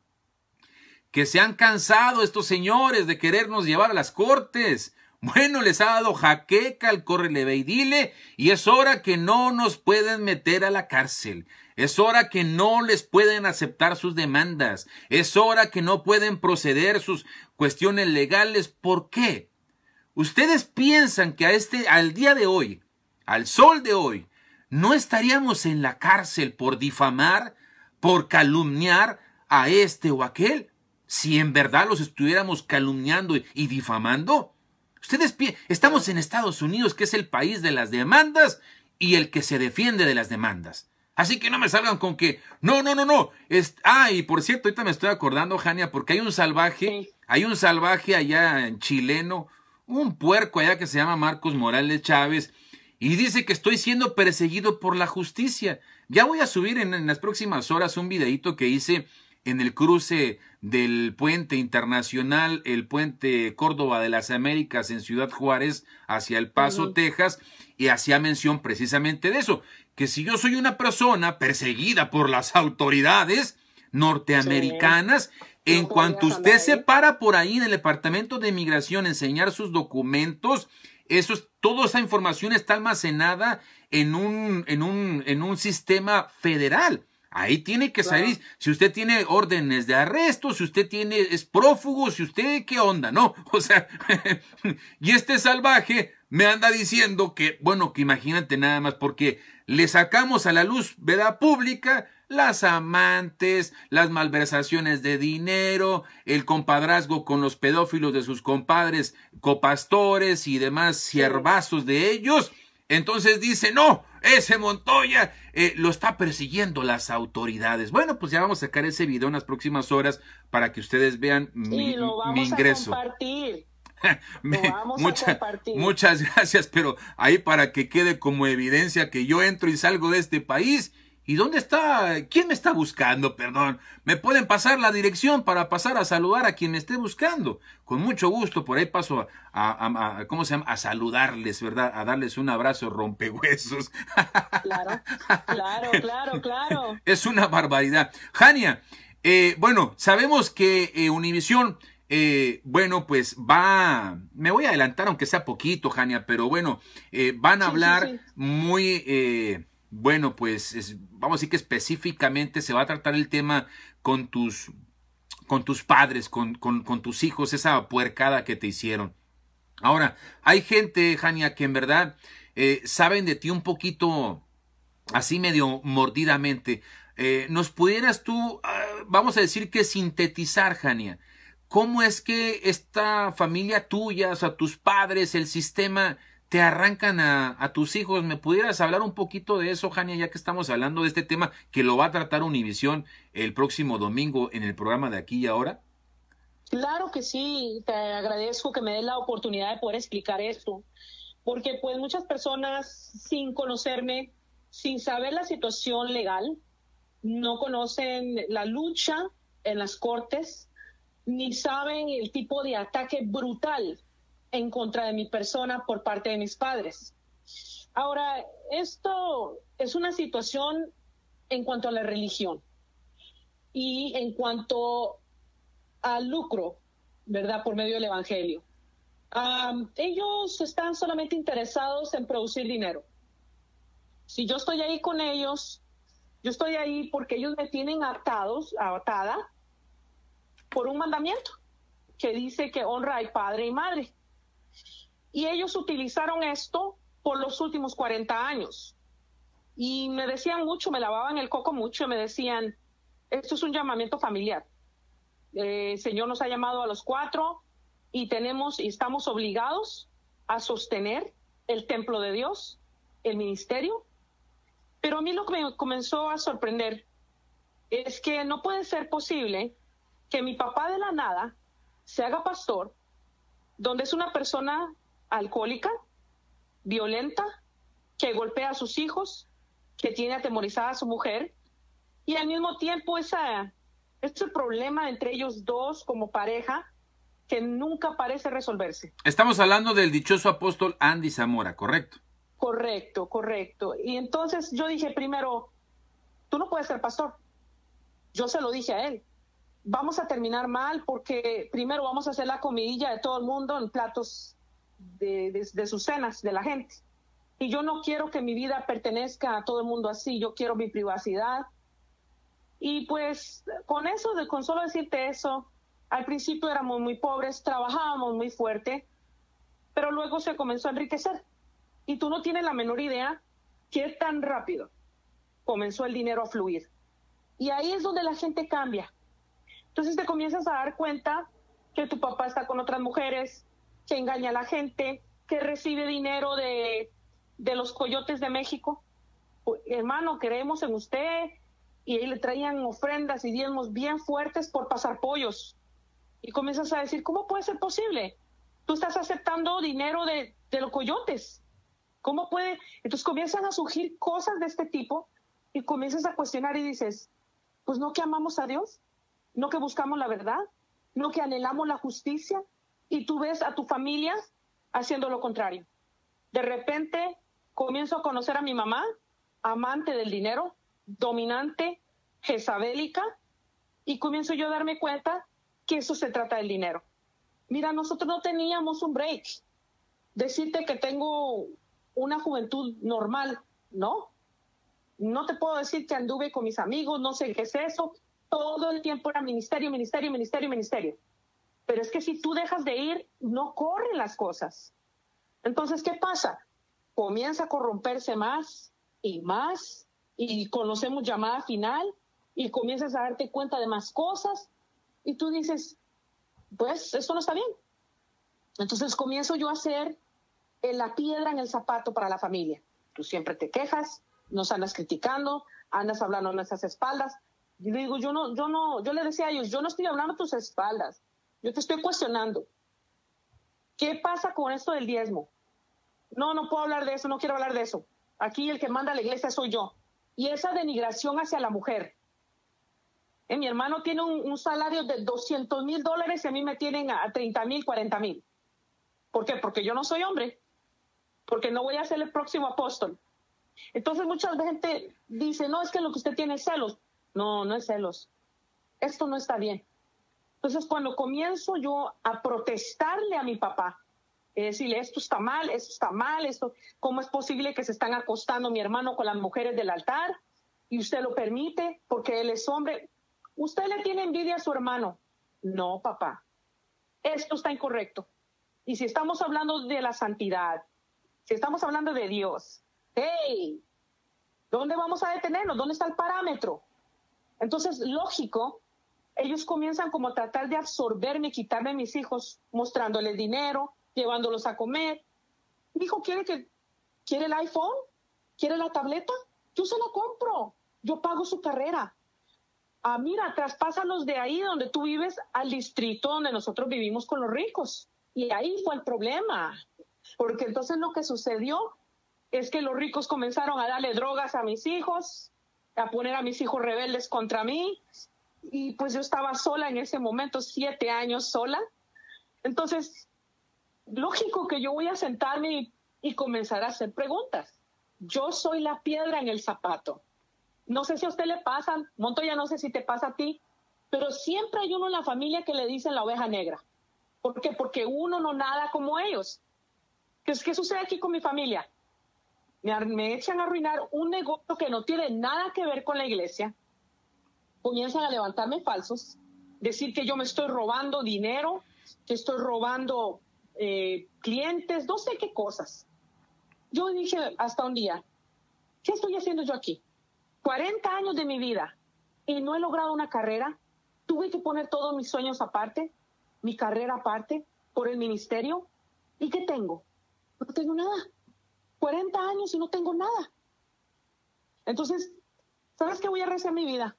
que se han cansado estos señores de querernos llevar a las cortes. Bueno, les ha dado jaqueca al correleve y dile, y es hora que no nos pueden meter a la cárcel. Es hora que no les pueden aceptar sus demandas. Es hora que no pueden proceder sus cuestiones legales. ¿Por qué? ¿Ustedes piensan que a este, al día de hoy, al sol de hoy, no estaríamos en la cárcel por difamar, por calumniar a este o aquel? si en verdad los estuviéramos calumniando y difamando? Ustedes estamos en Estados Unidos, que es el país de las demandas y el que se defiende de las demandas. Así que no me salgan con que, no, no, no, no. ah, y por cierto, ahorita me estoy acordando, Jania, porque hay un salvaje, hay un salvaje allá en chileno, un puerco allá que se llama Marcos Morales Chávez, y dice que estoy siendo perseguido por la justicia. Ya voy a subir en, en las próximas horas un videito que hice en el cruce del puente internacional, el puente Córdoba de las Américas en Ciudad Juárez hacia El Paso, Texas, y hacía mención precisamente de eso, que si yo soy una persona perseguida por las autoridades norteamericanas, En cuanto usted se para por ahí en el departamento de inmigración enseñar sus documentos, eso toda esa información está almacenada en un, en un, en un sistema federal. Ahí tiene que salir. Si usted tiene órdenes de arresto, si usted tiene, es prófugo, si usted, ¿qué onda? No, <laughs> o sea, <laughs> y este salvaje me anda diciendo que, bueno, que imagínate nada más, porque le sacamos a la luz, ¿verdad? Pública, las amantes, las malversaciones de dinero, el compadrazgo con los pedófilos de sus compadres, copastores y demás siervazos de ellos. Entonces dice, no, ese Montoya eh, lo está persiguiendo las autoridades. Bueno, pues ya vamos a sacar ese video en las próximas horas para que ustedes vean mi, lo vamos ingreso. <laughs> A compartir. muchas gracias, pero ahí para que quede como evidencia que yo entro y salgo de este país ¿Y dónde está? ¿Quién me está buscando? Perdón. ¿Me pueden pasar la dirección para pasar a saludar a quien me esté buscando? Con mucho gusto, por ahí paso a, ¿cómo se llama? A saludarles, ¿verdad? A darles un abrazo rompehuesos. Claro, claro, <laughs> claro, claro. Es una barbaridad. Jania, eh, bueno, sabemos que eh, Univision, Univisión, eh, bueno, pues va, me voy a adelantar aunque sea poquito, Jania, pero bueno, eh, van a hablar muy eh, bueno, pues vamos a decir que específicamente se va a tratar el tema con tus, con tus padres, con, con, tus hijos, esa puercada que te hicieron. Ahora, hay gente, Jania, que en verdad eh, saben de ti un poquito así medio mordidamente. Eh, ¿Nos pudieras tú, ah, vamos a decir que sintetizar, Jania? ¿Cómo es que esta familia tuya, o sea, tus padres, el sistema, te arrancan a, tus hijos. ¿Me pudieras hablar un poquito de eso, Jania, ya que estamos hablando de este tema que lo va a tratar Univisión el próximo domingo en el programa de aquí y ahora? Claro que sí, te agradezco que me des la oportunidad de poder explicar esto, porque pues muchas personas sin conocerme, sin saber la situación legal, no conocen la lucha en las cortes, ni saben el tipo de ataque brutal en contra de mi persona por parte de mis padres. Ahora, esto es una situación en cuanto a la religión y en cuanto al lucro, ¿verdad? Por medio del Evangelio. ellos están solamente interesados en producir dinero. Si yo estoy ahí con ellos, yo estoy ahí porque ellos me tienen atados, atada por un mandamiento que dice que honra al padre y madre. Y ellos utilizaron esto por los últimos 40 años. Y me decían mucho, me lavaban el coco mucho y me decían, esto es un llamamiento familiar. el eh, Señor nos ha llamado a los cuatro y tenemos y estamos obligados a sostener el templo de Dios, el ministerio. Pero a mí lo que me comenzó a sorprender es que no puede ser posible que mi papá de la nada se haga pastor, donde es una persona alcohólica, violenta, que golpea a sus hijos, que tiene atemorizada a su mujer, y al mismo tiempo esa, el problema entre ellos dos como pareja que nunca parece resolverse. Estamos hablando del dichoso apóstol Andy Zamora, ¿correcto? Correcto, correcto. Y entonces yo dije primero, tú no puedes ser pastor. Yo se lo dije a él. Vamos a terminar mal porque primero vamos a hacer la comidilla de todo el mundo en platos de, sus cenas, de la gente. Y yo no quiero que mi vida pertenezca a todo el mundo así, yo quiero mi privacidad. Y pues con eso, de, con solo decirte eso, al principio éramos muy pobres, trabajábamos muy fuerte, pero luego se comenzó a enriquecer. Y tú no tienes la menor idea qué tan rápido comenzó el dinero a fluir. Y ahí es donde la gente cambia. Entonces te comienzas a dar cuenta que tu papá está con otras mujeres, que engaña a la gente, que recibe dinero de, de los coyotes de México. Pues, hermano, creemos en usted. Y ahí le traían ofrendas y diezmos bien fuertes por pasar pollos. Y comienzas a decir, ¿cómo puede ser posible? Tú estás aceptando dinero de, de los coyotes. ¿Cómo puede? Entonces comienzan a surgir cosas de este tipo y comienzas a cuestionar y dices, pues no que amamos a Dios, no que buscamos la verdad, no que anhelamos la justicia, y tú ves a tu familia haciendo lo contrario. De repente comienzo a conocer a mi mamá, amante del dinero, dominante, jezabélica, y comienzo yo a darme cuenta que eso se trata del dinero. Mira, nosotros no teníamos un break. Decirte que tengo una juventud normal, no. No te puedo decir que anduve con mis amigos, no sé qué es eso. Todo el tiempo era ministerio, ministerio, ministerio, ministerio. Pero es que si tú dejas de ir, no corren las cosas. Entonces, ¿qué pasa? Comienza a corromperse más y más y conocemos llamada final y comienzas a darte cuenta de más cosas y tú dices, pues esto no está bien. Entonces comienzo yo a ser la piedra en el zapato para la familia. Tú siempre te quejas, nos andas criticando, andas hablando a nuestras espaldas. Yo digo, yo no, yo no, yo le decía a ellos, yo no estoy hablando a tus espaldas, yo te estoy cuestionando. ¿Qué pasa con esto del diezmo? No, no puedo hablar de eso, no quiero hablar de eso. Aquí el que manda la iglesia soy yo. Y esa denigración hacia la mujer. Eh, mi hermano tiene un, un salario de 200 mil dólares y a mí me tienen a 30 mil, 40 mil. ¿Por qué? Porque yo no soy hombre. Porque no voy a ser el próximo apóstol. Entonces mucha gente dice, no, es que lo que usted tiene es celos. No, no es celos. Esto no está bien. Entonces, cuando comienzo yo a protestarle a mi papá, es eh, decirle, esto está mal, esto está mal, esto, ¿cómo es posible que se están acostando mi hermano con las mujeres del altar? Y usted lo permite porque él es hombre. ¿Usted le tiene envidia a su hermano? No, papá. Esto está incorrecto. Y si estamos hablando de la santidad, si estamos hablando de Dios, ¡hey! ¿Dónde vamos a detenernos? ¿Dónde está el parámetro? Entonces, lógico ellos comienzan como a tratar de absorberme, quitarme a mis hijos, mostrándoles dinero, llevándolos a comer. Mi hijo quiere que quiere el iPhone, quiere la tableta, yo se la compro, yo pago su carrera. Ah, mira, traspásanos de ahí donde tú vives al distrito donde nosotros vivimos con los ricos. Y ahí fue el problema, porque entonces lo que sucedió es que los ricos comenzaron a darle drogas a mis hijos, a poner a mis hijos rebeldes contra mí, y pues yo estaba sola en ese momento, siete años sola. Entonces, lógico que yo voy a sentarme y, comenzar a hacer preguntas. Yo soy la piedra en el zapato. No sé si a usted le pasa, Montoya, no sé si te pasa a ti, pero siempre hay uno en la familia que le dicen la oveja negra. ¿Por qué? Porque uno no nada como ellos. ¿Qué, qué sucede aquí con mi familia? Me, me echan a arruinar un negocio que no tiene nada que ver con la iglesia, comienzan a levantarme falsos, decir que yo me estoy robando dinero, que estoy robando eh, clientes, no sé qué cosas. Yo dije hasta un día, ¿qué estoy haciendo yo aquí? 40 años de mi vida y no he logrado una carrera. Tuve que poner todos mis sueños aparte, mi carrera aparte, por el ministerio. ¿Y qué tengo? No tengo nada. 40 años y no tengo nada. Entonces, ¿sabes qué voy a rezar mi vida?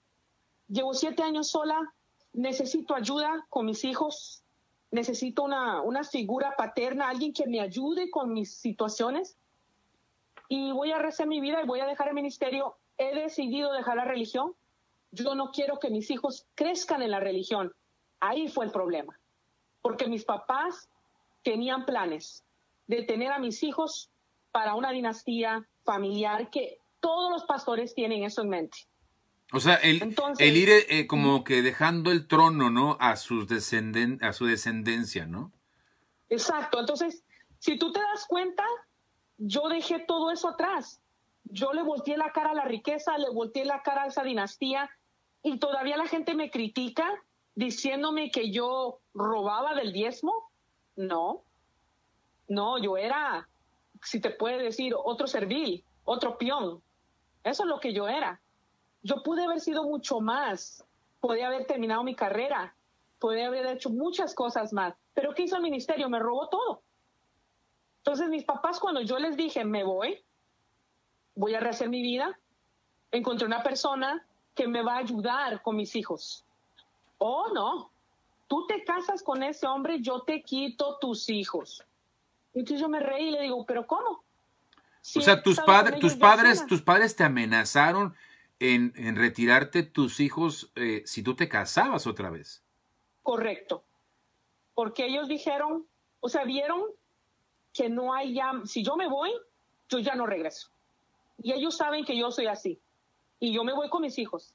llevo siete años sola, necesito ayuda con mis hijos, necesito una, figura paterna, alguien que me ayude con mis situaciones y voy a rezar mi vida y voy a dejar el ministerio. He decidido dejar la religión. Yo no quiero que mis hijos crezcan en la religión. Ahí fue el problema. Porque mis papás tenían planes de tener a mis hijos para una dinastía familiar que todos los pastores tienen eso en mente. O sea, el, ir eh, eh, como que dejando el trono, ¿no? A, sus descenden a su descendencia, ¿no? Exacto. Entonces, si tú te das cuenta, yo dejé todo eso atrás. Yo le volteé la cara a la riqueza, le volteé la cara a esa dinastía y todavía la gente me critica diciéndome que yo robaba del diezmo. No, no, yo era, si te puede decir, otro servil, otro peón. Eso es lo que yo era yo pude haber sido mucho más, podía haber terminado mi carrera, podía haber hecho muchas cosas más, pero ¿qué hizo el ministerio? Me robó todo. Entonces mis papás cuando yo les dije, me voy, voy a rehacer mi vida, encontré una persona que me va a ayudar con mis hijos. Oh, no, tú te casas con ese hombre, yo te quito tus hijos. Entonces yo me reí y le digo, pero ¿cómo? o sea, tus, padres, tus, padres, tus padres te amenazaron en, retirarte tus hijos eh, si tú te casabas otra vez. Correcto. Porque ellos dijeron, o sea, vieron que no hay ya, si yo me voy, yo ya no regreso. Y ellos saben que yo soy así. Y yo me voy con mis hijos.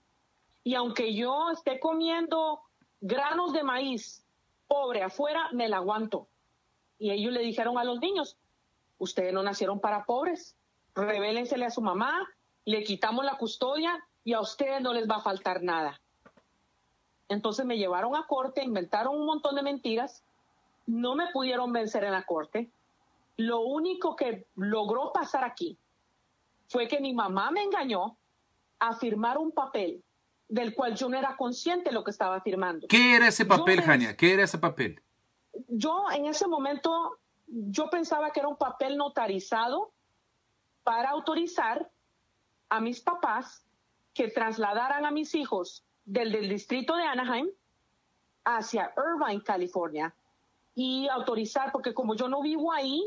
Y aunque yo esté comiendo granos de maíz pobre afuera, me la aguanto. Y ellos le dijeron a los niños, ustedes no nacieron para pobres, revélensele a su mamá, le quitamos la custodia y a ustedes no les va a faltar nada. Entonces me llevaron a corte, inventaron un montón de mentiras, no me pudieron vencer en la corte. Lo único que logró pasar aquí fue que mi mamá me engañó a firmar un papel del cual yo no era consciente lo que estaba firmando. ¿Qué era ese papel, Jania? ¿Qué era ese papel? Yo en ese momento, yo pensaba que era un papel notarizado para autorizar a mis papás que trasladaran a mis hijos del, del distrito de Anaheim hacia Irvine, California, y autorizar, porque como yo no vivo ahí,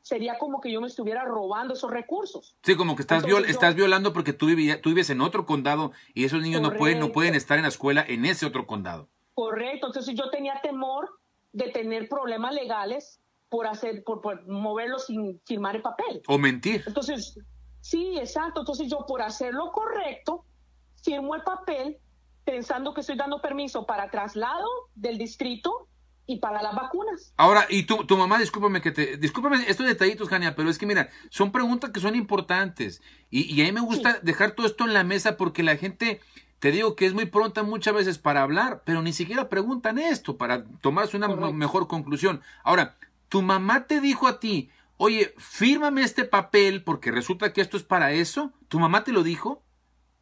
sería como que yo me estuviera robando esos recursos. Sí, como que estás, estás violando porque tú, vivía, tú, vives en otro condado y esos niños no pueden, no pueden estar en la escuela en ese otro condado. Correcto, entonces yo tenía temor de tener problemas legales por hacer, por, por sin firmar el papel. O mentir. Entonces, Sí, exacto. Entonces yo por hacerlo correcto, firmo el papel pensando que estoy dando permiso para traslado del distrito y para las vacunas. Ahora, y tu, tu mamá, discúlpame que te, discúlpame estos detallitos, Jania, pero es que mira, son preguntas que son importantes y, a mí me gusta dejar todo esto en la mesa porque la gente, te digo que es muy pronta muchas veces para hablar, pero ni siquiera preguntan esto para tomarse una mejor conclusión. Ahora, tu mamá te dijo a ti, oye, fírmame este papel porque resulta que esto es para eso. ¿Tu mamá te lo dijo?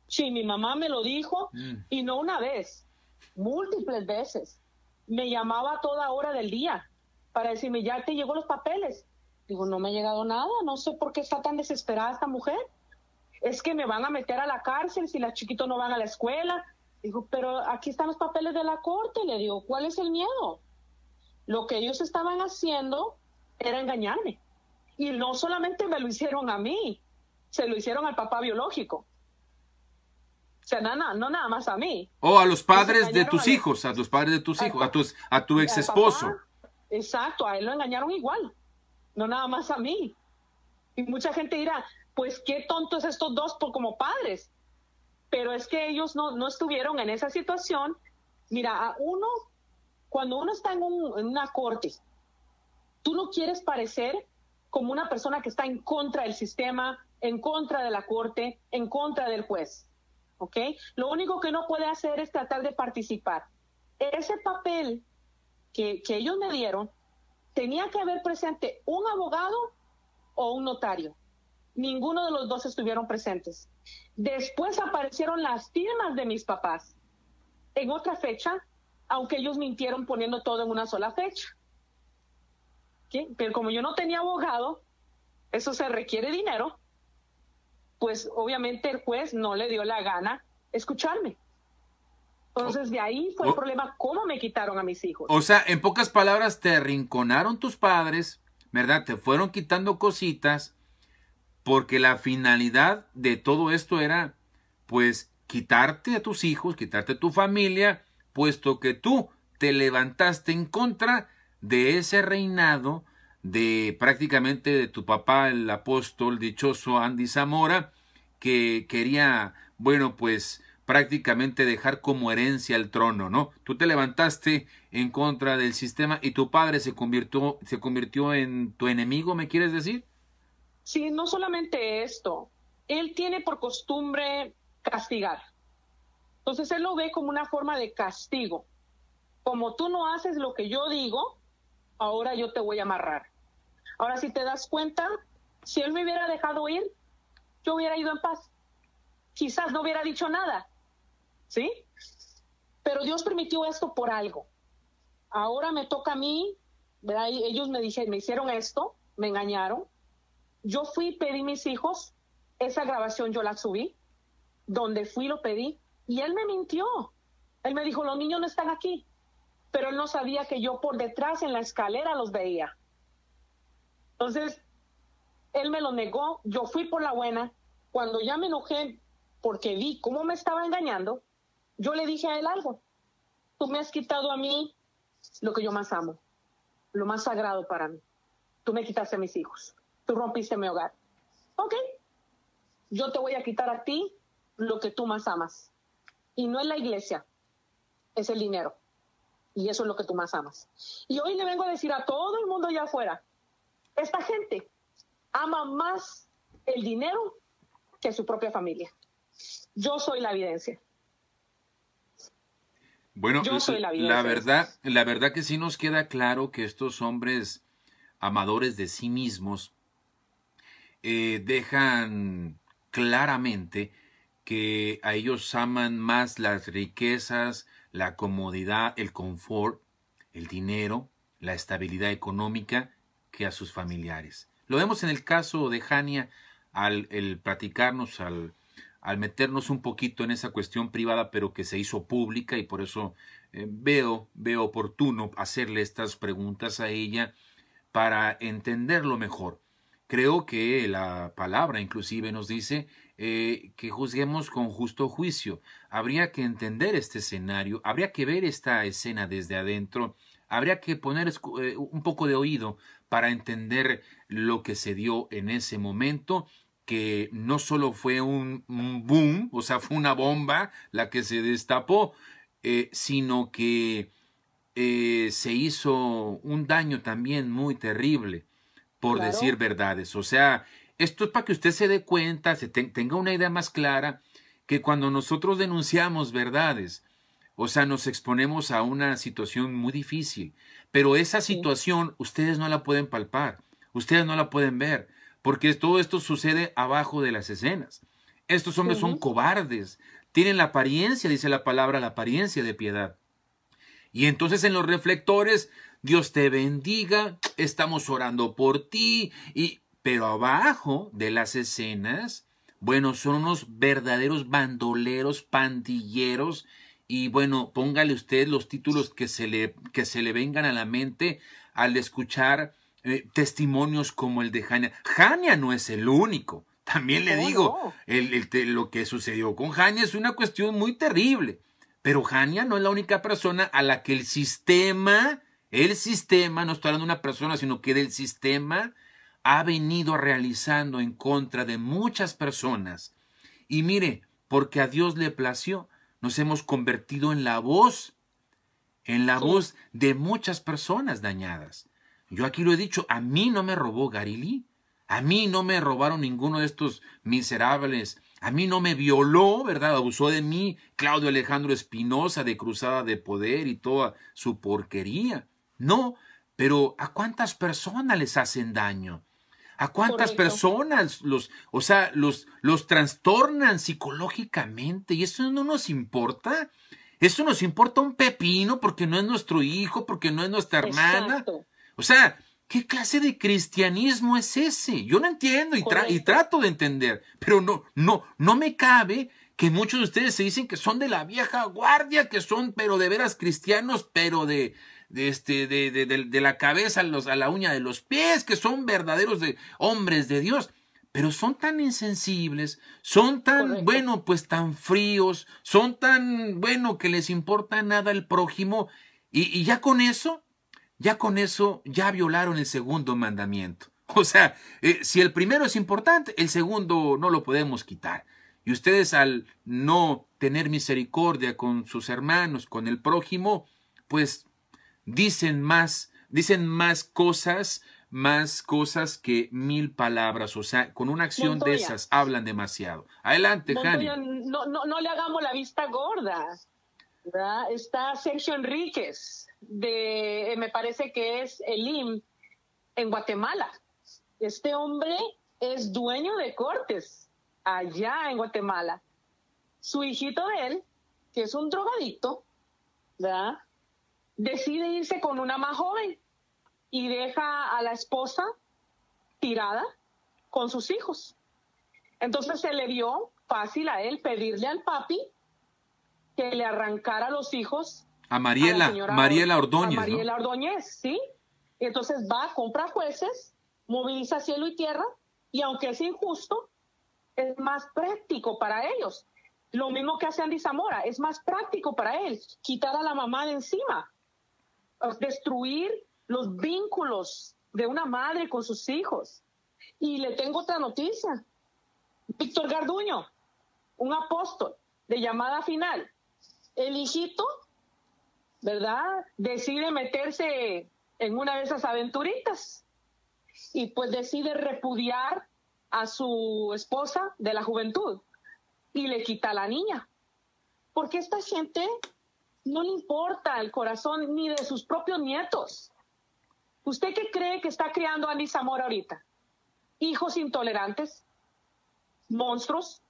Sí, mi mamá me lo dijo mm. y no una vez, múltiples veces. Me llamaba a toda hora del día para decirme, ya te llegó los papeles. Digo, no me ha llegado nada, no sé por qué está tan desesperada esta mujer. Es que me van a meter a la cárcel si las chiquitos no van a la escuela. Digo, pero aquí están los papeles de la corte, le digo, ¿cuál es el miedo? Lo que ellos estaban haciendo era engañarme. Y no solamente me lo hicieron a mí, se lo hicieron al papá biológico. O sea, no, no, nada más a mí. O a los padres de tus hijos, a tus padres de tus hijos, a, tus, a tu ex esposo. exacto, a él lo engañaron igual, no nada más a mí. Y mucha gente dirá, pues qué tontos estos dos por, como padres. Pero es que ellos no, estuvieron en esa situación. Mira, a uno, cuando uno está en, en una corte, tú no quieres parecer como una persona que está en contra del sistema, en contra de la corte, en contra del juez. ¿Ok? Lo único que no puede hacer es tratar de participar. Ese papel que, que ellos me dieron tenía que haber presente un abogado o un notario. Ninguno de los dos estuvieron presentes. Después aparecieron las firmas de mis papás en otra fecha, aunque ellos mintieron poniendo todo en una sola fecha pero como yo no tenía abogado, eso se requiere dinero, pues obviamente el juez no le dio la gana escucharme. Entonces de ahí fue el problema cómo me quitaron a mis hijos. O sea, en pocas palabras, te arrinconaron tus padres, ¿verdad? Te fueron quitando cositas porque la finalidad de todo esto era, pues, quitarte a tus hijos, quitarte a tu familia, puesto que tú te levantaste en contra de ese reinado de prácticamente de tu papá, el apóstol dichoso Andy Zamora, que quería, bueno, pues prácticamente dejar como herencia el trono, ¿no? Tú te levantaste en contra del sistema y tu padre se convirtió, se convirtió en tu enemigo, ¿me quieres decir? Sí, no solamente esto. Él tiene por costumbre castigar. Entonces él lo ve como una forma de castigo. Como tú no haces lo que yo digo, ahora yo te voy a amarrar. Ahora, si te das cuenta, si él me hubiera dejado ir, yo hubiera ido en paz. Quizás no hubiera dicho nada, ¿sí? Pero Dios permitió esto por algo. Ahora me toca a mí, ¿verdad? ellos me, dijeron, me hicieron esto, me engañaron. Yo fui, pedí mis hijos, esa grabación yo la subí, donde fui lo pedí, y él me mintió. Él me dijo, los niños no están aquí pero él no sabía que yo por detrás en la escalera los veía. Entonces, él me lo negó, yo fui por la buena. Cuando ya me enojé porque vi cómo me estaba engañando, yo le dije a él algo. Tú me has quitado a mí lo que yo más amo, lo más sagrado para mí. Tú me quitaste a mis hijos, tú rompiste mi hogar. Ok, yo te voy a quitar a ti lo que tú más amas. Y no es la iglesia, es el dinero. Y eso es lo que tú más amas. Y hoy le vengo a decir a todo el mundo allá afuera, esta gente ama más el dinero que su propia familia. Yo soy la evidencia. Bueno, eh, la, verdad, la verdad que sí nos queda claro que estos hombres amadores de sí mismos eh, dejan claramente que a ellos aman más las riquezas, la comodidad, el confort, el dinero, la estabilidad económica que a sus familiares. Lo vemos en el caso de Jania al platicarnos, al, al meternos un poquito en esa cuestión privada, pero que se hizo pública y por eso eh, veo, veo oportuno hacerle estas preguntas a ella para entenderlo mejor. Creo que la palabra inclusive nos dice eh, que juzguemos con justo juicio. Habría que entender este escenario, habría que ver esta escena desde adentro, habría que poner eh, un poco de oído para entender lo que se dio en ese momento que no solo fue un, boom, o sea, fue una bomba la que se destapó, eh, sino que se hizo un daño también muy terrible, por decir verdades. O sea, esto es para que usted se dé cuenta, se tenga una idea más clara, que cuando nosotros denunciamos verdades, o sea, nos exponemos a una situación muy difícil, pero esa situación ustedes no la pueden palpar, ustedes no la pueden ver, porque todo esto sucede abajo de las escenas. Estos hombres son cobardes, tienen la apariencia, dice la palabra, la apariencia de piedad. Y entonces en los reflectores, Dios te bendiga, estamos orando por ti, y pero abajo de las escenas, bueno, son unos verdaderos bandoleros, pandilleros, y bueno, póngale usted los títulos que se le, que se le vengan a la mente al escuchar eh, testimonios como el de Jania. Jania no es el único. También le digo, el, lo que sucedió con Jania es una cuestión muy terrible. Pero Jania no es la única persona a la que el sistema, el sistema, no está hablando de una persona, sino que del sistema ha venido realizando en contra de muchas personas. Y mire, porque a Dios le plació, nos hemos convertido en la voz, en la voz de muchas personas dañadas. Yo aquí lo he dicho, a mí no me robó Garilí, a mí no me robaron ninguno de estos miserables, a mí no me violó, ¿verdad? Abusó de mí Claudio Alejandro Espinosa de Cruzada de Poder y toda su porquería. No, pero ¿a cuántas personas les hacen daño? ¿A cuántas personas los, o sea, los, los trastornan psicológicamente? Y eso no nos importa. Eso nos importa un pepino porque no es nuestro hijo, porque no es nuestra hermana. O sea, ¿qué clase de cristianismo es ese? Yo no entiendo y, y, trato de entender, pero no, no, no me cabe que muchos de ustedes se dicen que son de la vieja guardia, que son, pero de veras cristianos, pero de, de, este, de, de, de la cabeza a, la uña de los pies, que son verdaderos de, hombres de Dios, pero son tan insensibles, son tan, bueno, pues tan fríos, son tan, bueno, que les importa nada el prójimo, y, ya con eso, ya con eso, ya violaron el segundo mandamiento. <laughs> O sea, eh, si el primero es importante, el segundo no lo podemos quitar. Y ustedes al no tener misericordia con sus hermanos, con el prójimo, pues dicen más, dicen más cosas, más cosas que mil palabras. O sea, con una acción de esas hablan demasiado. Adelante, No, no, no, le hagamos la vista gorda. Está Sergio Enríquez, de, eh, me parece que es el IM en Guatemala. Este hombre es dueño de cortes allá en Guatemala. Su hijito de él, que es un drogadicto, ¿verdad? decide irse con una más joven y deja a la esposa tirada con sus hijos. Entonces se le vio fácil a él pedirle al papi que le arrancara los hijos. A Mariela, Mariela Ordóñez. Mariela sí. entonces va, compra jueces, moviliza cielo y tierra, y aunque es injusto, es más práctico para ellos. Lo mismo que hace Andy Zamora, es más práctico para él quitar a la mamá de encima destruir los vínculos de una madre con sus hijos. Y le tengo otra noticia. Víctor Garduño, un apóstol de llamada final, el hijito, ¿verdad? Decide meterse en una de esas aventuritas y pues decide repudiar a su esposa de la juventud y le quita a la niña. Porque esta gente no le importa el corazón ni de sus propios nietos. ¿Usted qué cree que está criando Andy Zamora ahorita? Hijos intolerantes, monstruos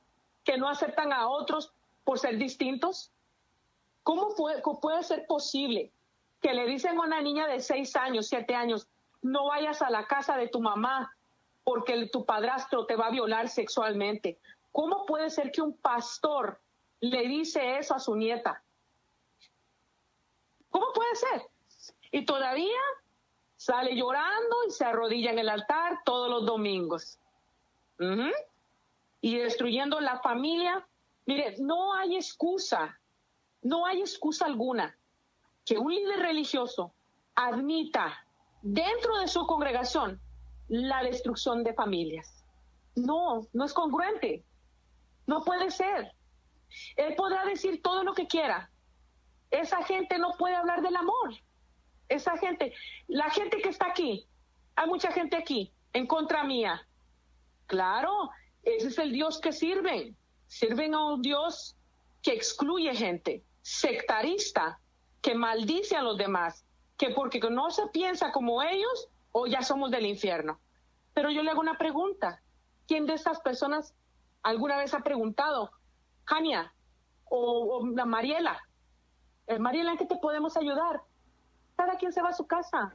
que no aceptan a otros por ser distintos. ¿Cómo puede, puede ser posible que le dicen a una niña de seis años, siete años, no vayas a la casa de tu mamá porque tu padrastro te va a violar sexualmente? ¿Cómo puede ser que un pastor le dice eso a su nieta? ¿Cómo puede ser? Y todavía sale llorando y se arrodilla en el altar todos los domingos. Y destruyendo la familia. Mire, no hay excusa, no hay excusa alguna que un líder religioso admita dentro de su congregación la destrucción de familias. No, no es congruente. No puede ser. Él podrá decir todo lo que quiera, esa gente no puede hablar del amor. Esa gente, la gente que está aquí, hay mucha gente aquí en contra mía. Claro, ese es el Dios que sirven. Sirven a un Dios que excluye gente, sectarista, que maldice a los demás, que porque no se piensa como ellos, o ya somos del infierno. Pero yo le hago una pregunta. ¿Quién de estas personas alguna vez ha preguntado, Jania o, o la Mariela, eh, Mariela, qué te podemos ayudar? Cada quien se va a su casa.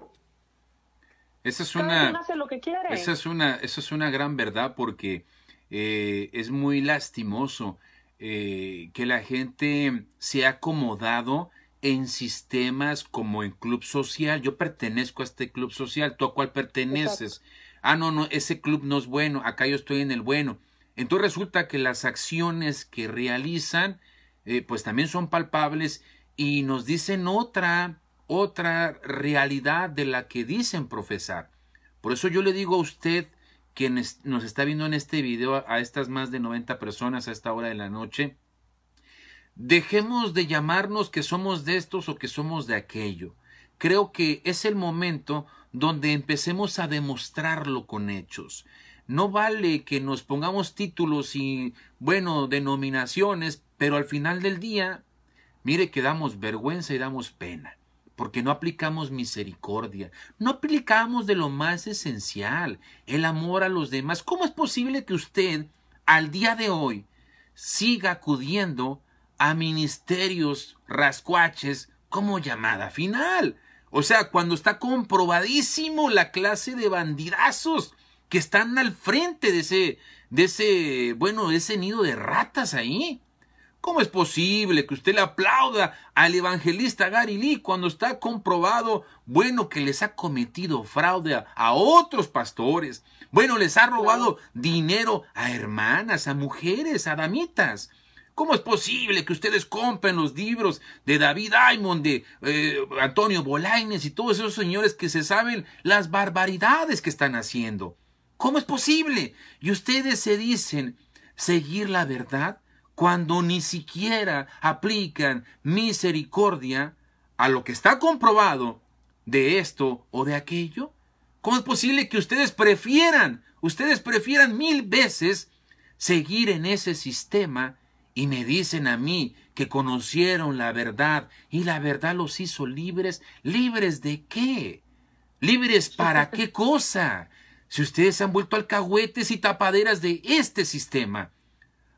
Esa es una, hace lo que quiere. Esa es una, esa es una gran verdad porque eh, es muy lastimoso eh, que la gente se ha acomodado en sistemas como en club social. Yo pertenezco a este club social, ¿tú a cuál perteneces? Ah, no, no, ese club no es bueno, acá yo estoy en el bueno. Entonces resulta que las acciones que realizan, eh, pues también son palpables y nos dicen otra, otra realidad de la que dicen profesar. Por eso yo le digo a usted, quien nos está viendo en este video, a estas más de 90 personas a esta hora de la noche, dejemos de llamarnos que somos de estos o que somos de aquello. Creo que es el momento donde empecemos a demostrarlo con hechos. No vale que nos pongamos títulos y, bueno, denominaciones, pero al final del día Mire que damos vergüenza y damos pena, porque no aplicamos misericordia, no aplicamos de lo más esencial, el amor a los demás. ¿Cómo es posible que usted, al día de hoy, siga acudiendo a ministerios rascuaches como llamada final? O sea, cuando está comprobadísimo la clase de bandidazos que están al frente de ese, de ese, bueno, ese nido de ratas ahí. ¿Cómo es posible que usted le aplauda al evangelista Gary cuando está comprobado, bueno, que les ha cometido fraude a, otros pastores? Bueno, les ha robado dinero a hermanas, a mujeres, a damitas. ¿Cómo es posible que ustedes compren los libros de David Aymond, de eh, Antonio Bolaines y todos esos señores que se saben las barbaridades que están haciendo? ¿Cómo es posible? Y ustedes se dicen seguir la verdad cuando ni siquiera aplican misericordia a lo que está comprobado de esto o de aquello? ¿Cómo es posible que ustedes prefieran, ustedes prefieran mil veces seguir en ese sistema y me dicen a mí que conocieron la verdad y la verdad los hizo libres? ¿Libres de qué? ¿Libres para qué <laughs> cosa? Si ustedes han vuelto alcahuetes y tapaderas de este sistema,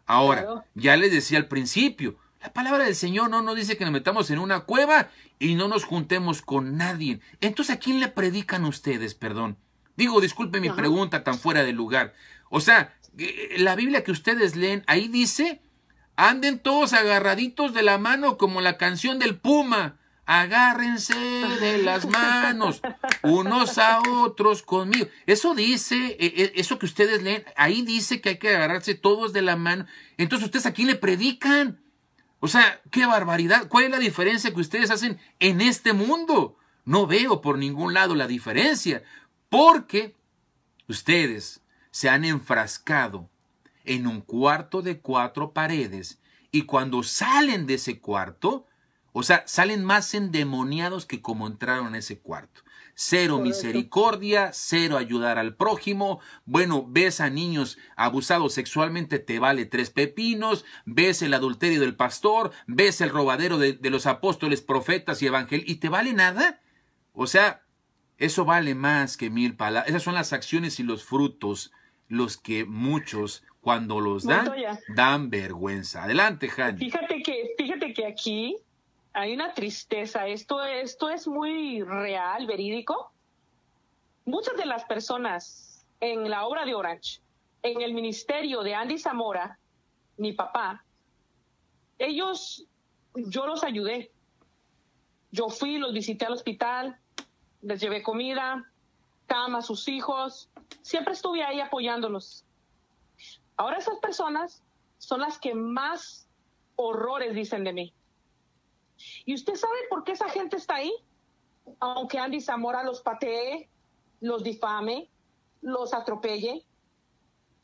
Ahora, ya les decía al principio, la palabra del Señor no nos dice que nos metamos en una cueva y no nos juntemos con nadie. Entonces, ¿a quién le predican ustedes, perdón? Digo, disculpe mi pregunta tan fuera de lugar. O sea, eh, eh, la Biblia que ustedes leen, ahí dice, anden todos agarraditos de la mano como la canción del puma agárrense de las manos unos a otros conmigo. Eso dice, e, e, eso que ustedes leen, ahí dice que hay que agarrarse todos de la mano. Entonces ustedes aquí le predican. O sea, qué barbaridad. ¿Cuál es la diferencia que ustedes hacen en este mundo? No veo por ningún lado la diferencia, porque ustedes se han enfrascado en un cuarto de cuatro paredes y cuando salen de ese cuarto, o sea, salen más endemoniados que como entraron a ese cuarto. Cero misericordia, cero ayudar al prójimo. Bueno, ves a niños abusados sexualmente, te vale tres pepinos. Ves el adulterio del pastor, ves el robadero de, los apóstoles, profetas y evangelios, y te vale nada. O sea, eso vale más que mil palabras. Esas son las acciones y los frutos, los que muchos cuando los dan, dan vergüenza. Adelante, Jan. Fíjate que, fíjate que aquí hay una tristeza, esto, esto es muy real, verídico. Muchas de las personas en la obra de Orange, en el ministerio de Andy Zamora, mi papá, ellos, yo los ayudé. Yo fui, los visité al hospital, les llevé comida, cama a sus hijos, siempre estuve ahí apoyándolos. Ahora esas personas son las que más horrores dicen de mí. ¿Y usted sabe por qué esa gente está ahí? Aunque Andy Zamora los patee, los difame, los atropelle.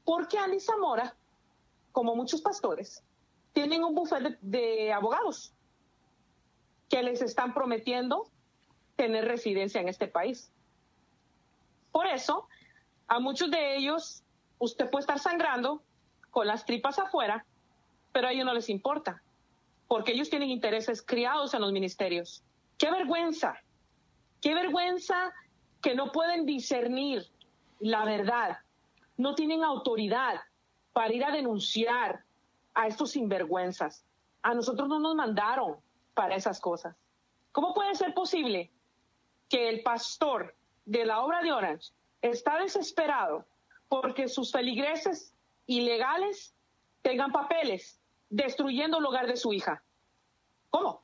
Porque Andy Zamora, como muchos pastores, tienen un bufete de, de abogados que les están prometiendo tener residencia en este país. Por eso, a muchos de ellos, usted puede estar sangrando con las tripas afuera, pero a ellos no les importa porque ellos tienen intereses criados en los ministerios. ¡Qué vergüenza! ¡Qué vergüenza que no pueden discernir la verdad! No tienen autoridad para ir a denunciar a estos sinvergüenzas. A nosotros no nos mandaron para esas cosas. ¿Cómo puede ser posible que el pastor de la obra de Orange está desesperado porque sus feligreses ilegales tengan papeles destruyendo el hogar de su hija. ¿Cómo?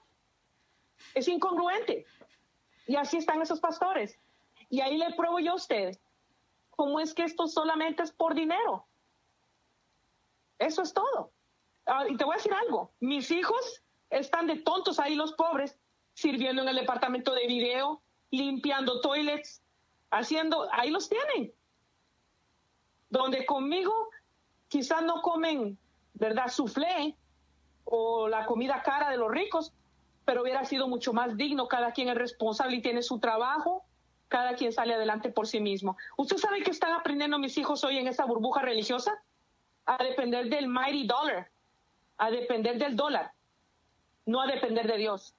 Es incongruente. Y así están esos pastores. Y ahí le pruebo yo a usted cómo es que esto solamente es por dinero. Eso es todo. Ah, y te voy a decir algo, mis hijos están de tontos ahí los pobres, sirviendo en el departamento de video, limpiando toilets, haciendo, ahí los tienen. Donde conmigo quizás no comen ¿verdad? Suflé o la comida cara de los ricos, pero hubiera sido mucho más digno. Cada quien es responsable y tiene su trabajo, cada quien sale adelante por sí mismo. ¿Usted sabe que están aprendiendo mis hijos hoy en esa burbuja religiosa? A depender del mighty dollar, a depender del dólar, no a depender de Dios.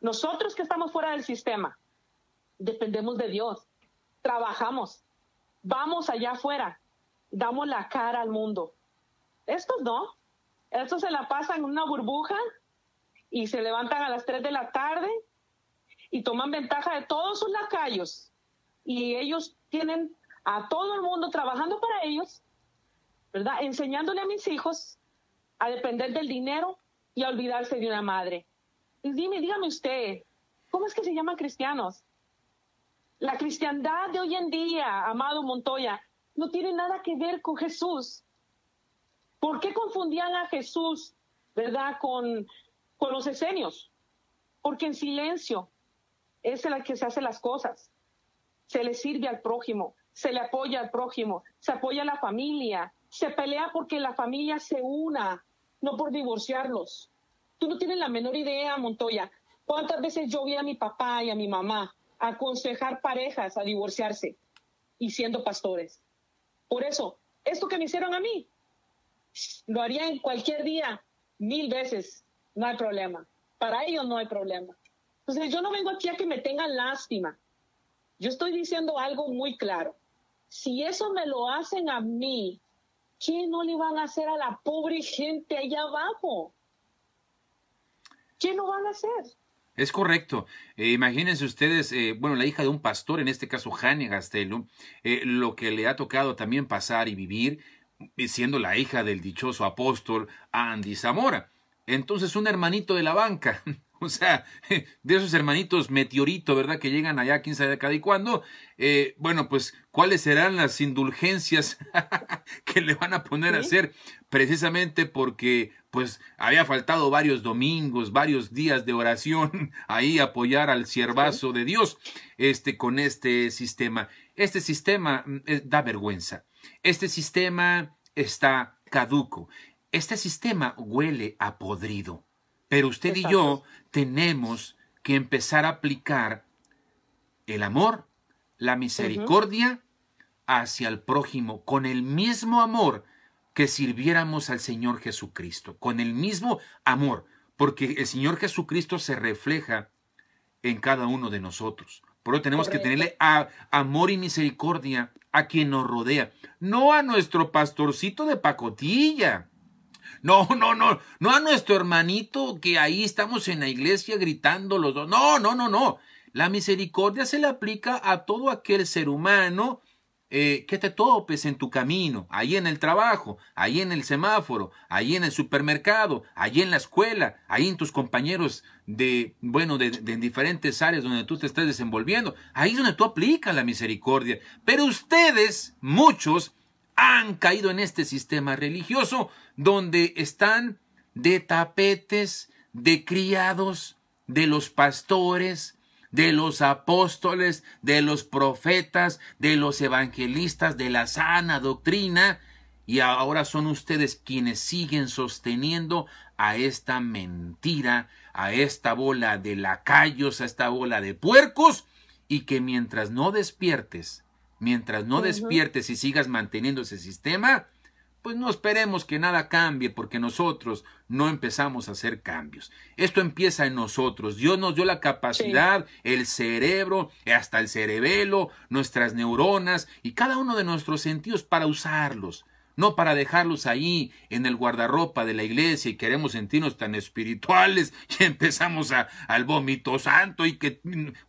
Nosotros que estamos fuera del sistema, dependemos de Dios, trabajamos, vamos allá afuera, damos la cara al mundo, estos no. Estos se la pasan en una burbuja y se levantan a las 3 de la tarde y toman ventaja de todos sus lacayos. Y ellos tienen a todo el mundo trabajando para ellos, ¿verdad? Enseñándole a mis hijos a depender del dinero y a olvidarse de una madre. dime, dígame usted, ¿cómo es que se llaman cristianos? La cristiandad de hoy en día, amado Montoya, no tiene nada que ver con Jesús. ¿Por qué confundían a Jesús, verdad, con, con los esenios? Porque en silencio es el que se hace las cosas. Se le sirve al prójimo, se le apoya al prójimo, se apoya a la familia, se pelea porque la familia se una, no por divorciarlos. Tú no tienes la menor idea, Montoya, cuántas veces yo vi a mi papá y a mi mamá aconsejar parejas a divorciarse y siendo pastores. Por eso, esto que me hicieron a mí, lo haría en cualquier día, mil veces, no hay problema. Para ellos no hay problema. Entonces yo no vengo aquí a que me tengan lástima. Yo estoy diciendo algo muy claro. Si eso me lo hacen a mí, ¿qué no le van a hacer a la pobre gente allá abajo? ¿Qué no van a hacer? Es correcto. Eh, imagínense ustedes, eh, bueno, la hija de un pastor, en este caso Jane Gastelum, eh, lo que le ha tocado también pasar y vivir, siendo la hija del dichoso apóstol Andy Zamora. Entonces un hermanito de la banca, <laughs> o sea, de esos hermanitos meteorito, ¿verdad? Que llegan allá, 15 de cada y cuándo. Eh, bueno, pues, ¿cuáles serán las indulgencias <laughs> que le van a poner a hacer? Precisamente porque, pues, había faltado varios domingos, varios días de oración <laughs> ahí apoyar al ciervazo de Dios, este, con este sistema. Este sistema mm, eh, da vergüenza. Este sistema está caduco. Este sistema huele a podrido. Pero usted y yo tenemos que empezar a aplicar el amor, la misericordia hacia el prójimo con el mismo amor que sirviéramos al Señor Jesucristo, con el mismo amor, porque el Señor Jesucristo se refleja en cada uno de nosotros. Por eso tenemos que tenerle amor y misericordia a quien nos rodea, no a nuestro pastorcito de pacotilla. No, no, no, no a nuestro hermanito que ahí estamos en la iglesia gritando los dos. No, no, no, no. La misericordia se le aplica a todo aquel ser humano eh, que te topes en tu camino, ahí en el trabajo, ahí en el semáforo, ahí en el supermercado, ahí en la escuela, ahí en tus compañeros de, bueno, de, diferentes áreas donde tú te estás desenvolviendo. Ahí es donde tú aplicas la misericordia. Pero ustedes, muchos, han caído en este sistema religioso donde están de tapetes, de criados, de los pastores, de los apóstoles, de los profetas, de los evangelistas, de la sana doctrina, y ahora son ustedes quienes siguen sosteniendo a esta mentira, a esta bola de lacayos, a esta bola de puercos, y que mientras no despiertes, mientras no despiertes y sigas manteniendo ese sistema, pues no esperemos que nada cambie porque nosotros no empezamos a hacer cambios. Esto empieza en nosotros. Dios nos dio la capacidad, el cerebro, hasta el cerebelo, nuestras neuronas y cada uno de nuestros sentidos para usarlos no para dejarlos ahí en el guardarropa de la iglesia y queremos sentirnos tan espirituales <laughs> y empezamos a, al vómito santo y que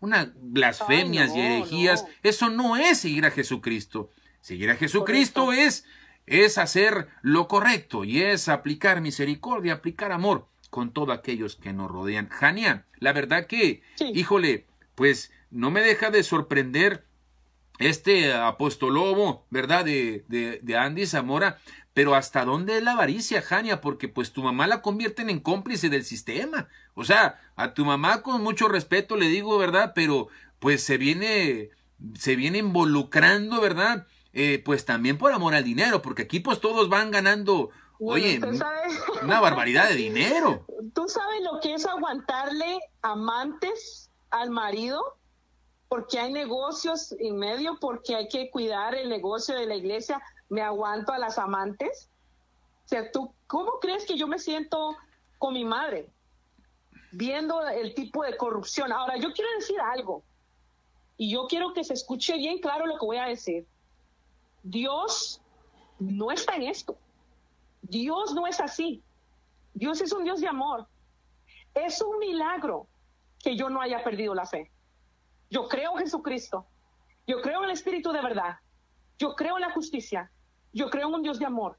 unas blasfemias y herejías. Eso no es seguir a Jesucristo. Seguir a Jesucristo es es hacer lo correcto y es aplicar misericordia, aplicar amor con todos aquellos que nos rodean. Jania, la verdad que, híjole, pues no me deja de sorprender este apostolobo, ¿verdad? De, de, de, Andy Zamora, pero ¿hasta dónde es la avaricia, Jania? Porque pues tu mamá la convierten en cómplice del sistema. O sea, a tu mamá con mucho respeto le digo, ¿verdad? Pero pues se viene, se viene involucrando, ¿verdad? Eh, pues también por amor al dinero, porque aquí pues todos van ganando, oye, una barbaridad de dinero. ¿Tú sabes lo que es aguantarle amantes al marido? Porque hay negocios en medio, porque hay que cuidar el negocio de la iglesia. ¿Me aguanto a las amantes? O sea, ¿tú cómo crees que yo me siento con mi madre? Viendo el tipo de corrupción. Ahora, yo quiero decir algo. Y yo quiero que se escuche bien claro lo que voy a decir Dios no está en esto. Dios no es así. Dios es un Dios de amor. Es un milagro que yo no haya perdido la fe. Yo creo en Jesucristo. Yo creo en el Espíritu de verdad. Yo creo en la justicia. Yo creo en un Dios de amor.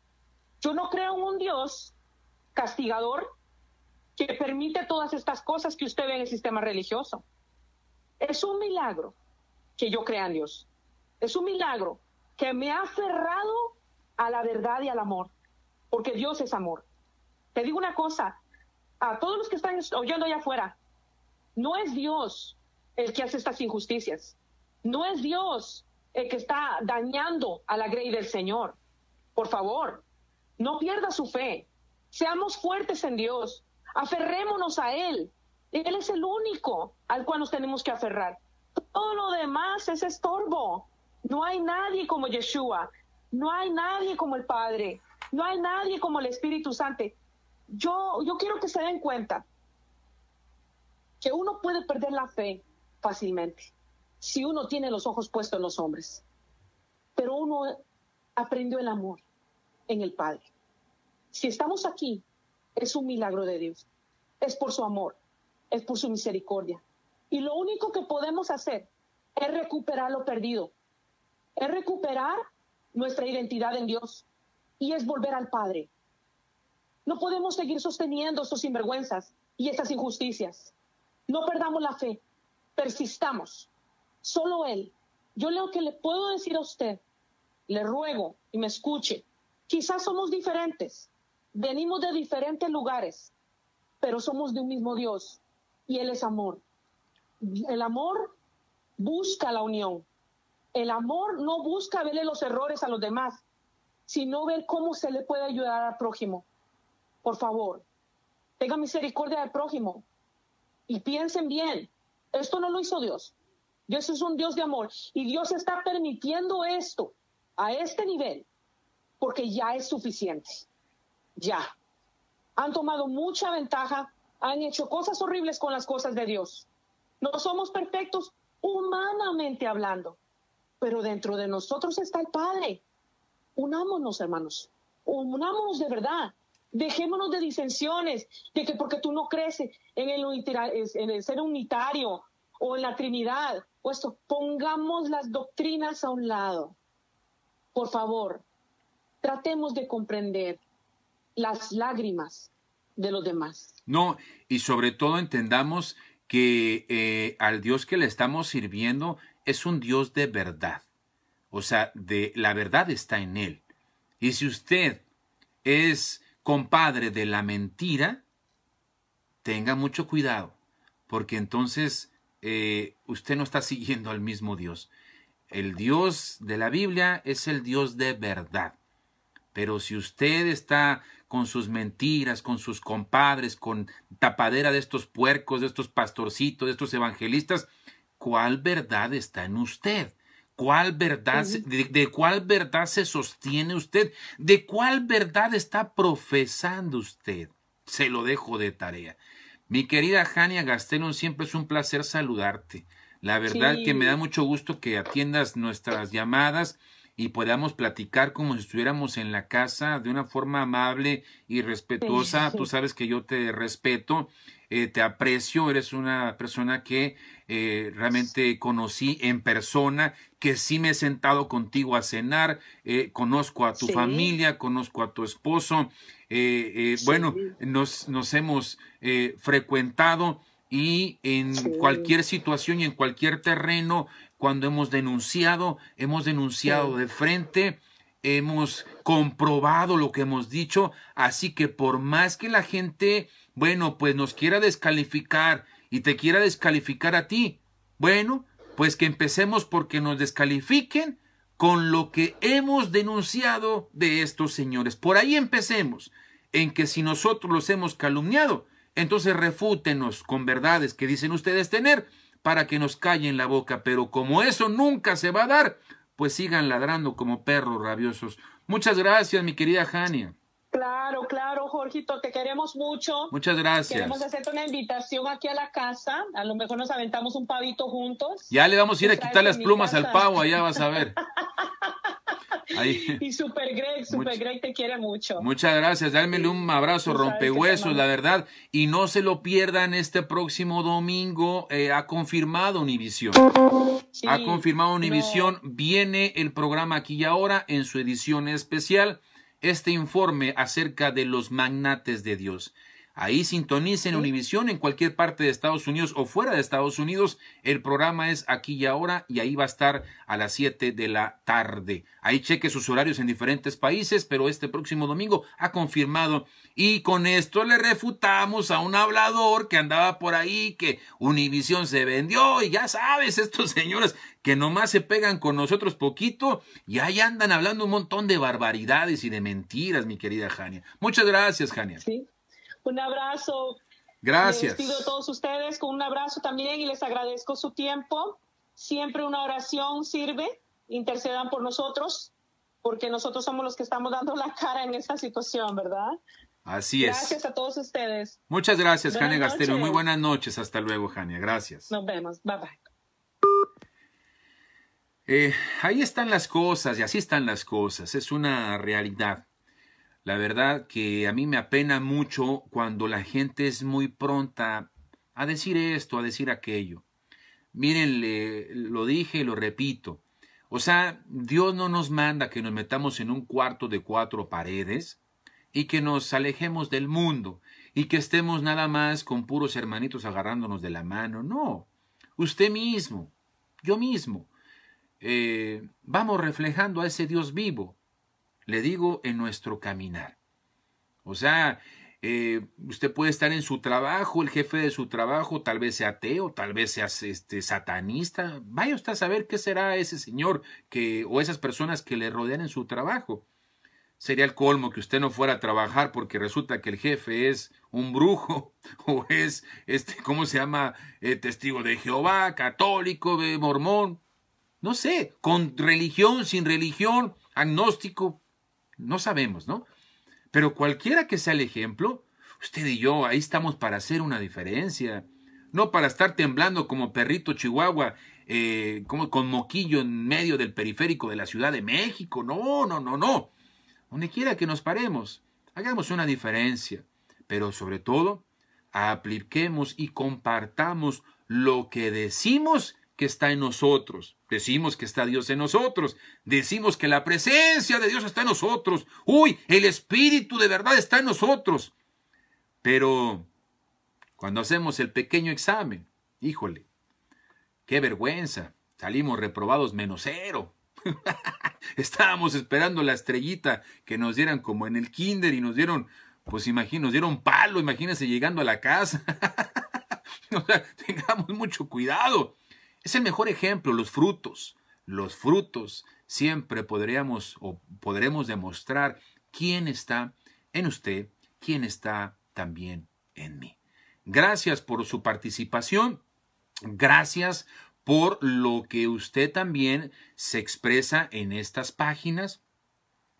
Yo no creo en un Dios castigador que permite todas estas cosas que usted ve en el sistema religioso. Es un milagro que yo crea en Dios. Es un milagro que me ha cerrado a la verdad y al amor, porque Dios es amor. Te digo una cosa, a todos los que están oyendo allá afuera, no es Dios el que hace estas injusticias, no es Dios el que está dañando a la grey del Señor. Por favor, no pierda su fe, seamos fuertes en Dios, aferrémonos a Él. Él es el único al cual nos tenemos que aferrar. Todo lo demás es estorbo. No hay nadie como Yeshua, no hay nadie como el Padre, no hay nadie como el Espíritu Santo. Yo, yo quiero que se den cuenta que uno puede perder la fe fácilmente si uno tiene los ojos puestos en los hombres, pero uno aprendió el amor en el Padre. Si estamos aquí, es un milagro de Dios, es por su amor, es por su misericordia. Y lo único que podemos hacer es recuperar lo perdido, es recuperar nuestra identidad en Dios y es volver al Padre. No podemos seguir sosteniendo estos sinvergüenzas y estas injusticias. No perdamos la fe, persistamos. Solo Él. Yo leo que le puedo decir a usted, le ruego y me escuche. Quizás somos diferentes, venimos de diferentes lugares, pero somos de un mismo Dios y Él es amor. El amor busca la unión, el amor no busca verle los errores a los demás, sino ver cómo se le puede ayudar al prójimo. Por favor, tenga misericordia del prójimo y piensen bien. Esto no lo hizo Dios. Dios es un Dios de amor y Dios está permitiendo esto a este nivel porque ya es suficiente. Ya. Han tomado mucha ventaja, han hecho cosas horribles con las cosas de Dios. No somos perfectos humanamente hablando, pero dentro de nosotros está el Padre. Unámonos, hermanos. Unámonos de verdad. Dejémonos de disensiones, de que porque tú no crees en el, en el ser unitario o en la Trinidad, o pongamos las doctrinas a un lado. Por favor, tratemos de comprender las lágrimas de los demás. No, y sobre todo entendamos que eh, al Dios que le estamos sirviendo es un Dios de verdad. O sea, de la verdad está en él. Y si usted es compadre de la mentira, tenga mucho cuidado, porque entonces eh, usted no está <laughs> siguiendo al mismo Dios. El Dios de la Biblia es el Dios de verdad. Pero si usted está con sus mentiras, con sus compadres, con tapadera de estos puercos, de estos pastorcitos, de estos evangelistas, cuál verdad está en usted. ¿Cuál verdad, de, cuál verdad se sostiene usted? ¿De cuál verdad está profesando usted? Se lo dejo de tarea. Mi querida Jania Gastelón, siempre es un placer saludarte. La verdad que me da mucho gusto que atiendas nuestras llamadas y podamos platicar como si estuviéramos en la casa de una forma amable y respetuosa. Tú sabes que yo te respeto eh, te aprecio, eres una persona que eh, realmente conocí en persona, que sí me he sentado contigo a cenar, eh, conozco a tu familia, conozco a tu esposo, bueno, nos, hemos frecuentado y en cualquier situación y en cualquier terreno, cuando hemos denunciado, hemos denunciado de frente, hemos comprobado lo que hemos dicho, así que por más que la gente bueno, pues nos quiera descalificar y te quiera descalificar a ti. Bueno, pues que empecemos porque nos descalifiquen con lo que hemos denunciado de estos señores. Por ahí empecemos, en que si nosotros los hemos calumniado, entonces refútenos con verdades que dicen ustedes tener para que nos callen la boca. Pero como eso nunca se va a dar, pues sigan ladrando como perros rabiosos. Muchas gracias, mi querida Jania. Claro, claro, Jorgito, te queremos mucho. Muchas gracias. Queremos hacerte una invitación aquí a la casa. A lo mejor nos aventamos un pavito juntos. Ya le vamos a ir a quitar las plumas al pavo, allá vas a ver. <laughs> Y Super Greg, Super Greg te quiere mucho. Muchas gracias, dámele un abrazo, rompehuesos, la verdad. Y no se lo pierdan este próximo domingo. Eh, ha confirmado Univisión. ha confirmado Univisión. Viene el programa aquí y ahora en su edición especial este informe acerca de los magnates de Dios. Ahí sintonicen Univisión en cualquier parte de Estados Unidos o fuera de Estados Unidos. El programa es aquí y ahora y ahí va a estar a las 7 de la tarde. Ahí cheque sus horarios en diferentes países, pero este próximo domingo ha confirmado. Y con esto le refutamos a un hablador que andaba por ahí, que Univisión se vendió y ya sabes, estos señores que nomás se pegan con nosotros poquito y ahí andan hablando un montón de barbaridades y de mentiras, mi querida Jania. Muchas gracias, Jania. Un abrazo. Gracias. Les pido a todos ustedes con un abrazo también y les agradezco su tiempo. Siempre una oración sirve. Intercedan por nosotros, porque nosotros somos los que estamos dando la cara en esta situación, ¿verdad? Así es. Gracias a todos ustedes. Muchas gracias, Jane Gastero. Muy buenas noches. Hasta luego, Jania. Gracias. Nos vemos. Bye bye. Eh, ahí están las cosas y así están las cosas. Es una realidad. La verdad que a mí me apena mucho cuando la gente es muy pronta a decir esto, a decir aquello. Miren, lo dije y lo repito. O sea, Dios no nos manda que nos metamos en un cuarto de cuatro paredes y que nos alejemos del mundo y que estemos nada más con puros hermanitos agarrándonos de la mano. No, usted mismo, yo mismo, eh, vamos reflejando a ese Dios vivo le digo, en nuestro caminar. O sea, eh, usted puede estar en su trabajo, el jefe de su trabajo tal vez sea ateo, tal vez sea este, satanista. Vaya usted a saber qué será ese señor que, o esas personas que le rodean en su trabajo. Sería el colmo que usted no fuera a trabajar porque resulta que el jefe es un brujo <laughs> o es, este, ¿cómo se llama? Eh, testigo de Jehová, católico, de eh, mormón. No sé, con religión, sin religión, agnóstico. No sabemos, ¿no? Pero cualquiera que sea el ejemplo, usted y yo ahí estamos para hacer una diferencia, no para estar temblando como perrito chihuahua, eh, como con moquillo en medio del periférico de la Ciudad de México. No, no, no, no. Donde quiera que nos paremos, hagamos una diferencia, pero sobre todo, apliquemos y compartamos lo que decimos que está en nosotros. Decimos que está Dios en nosotros. Decimos que la presencia de Dios está en nosotros. Uy, el Espíritu de verdad está en nosotros. Pero cuando hacemos el pequeño examen, híjole, qué vergüenza. Salimos reprobados menos cero. <laughs> Estábamos esperando la estrellita que nos dieran como en el kinder y nos dieron, pues imagínense, nos dieron palo, imagínense llegando a la casa. <laughs> o sea, tengamos mucho cuidado. Es el mejor ejemplo, los frutos. Los frutos siempre podríamos o podremos demostrar quién está en usted, quién está también en mí. Gracias por su participación. Gracias por lo que usted también se expresa en estas páginas.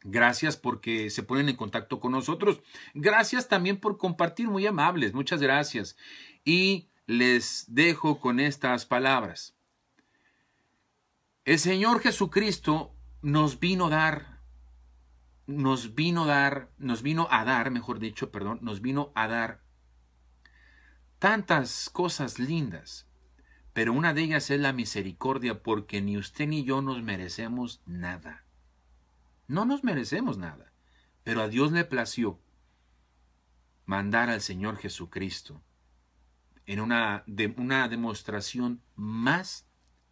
Gracias porque se ponen en contacto con nosotros. Gracias también por compartir, muy amables, muchas gracias. Y les dejo con estas palabras. El Señor Jesucristo nos vino a dar, nos vino a dar, nos vino a dar, mejor dicho, perdón, nos vino a dar tantas cosas lindas, pero una de ellas es la misericordia, porque ni usted ni yo nos merecemos nada. No nos merecemos nada, pero a Dios le plació mandar al Señor Jesucristo en una, una demostración más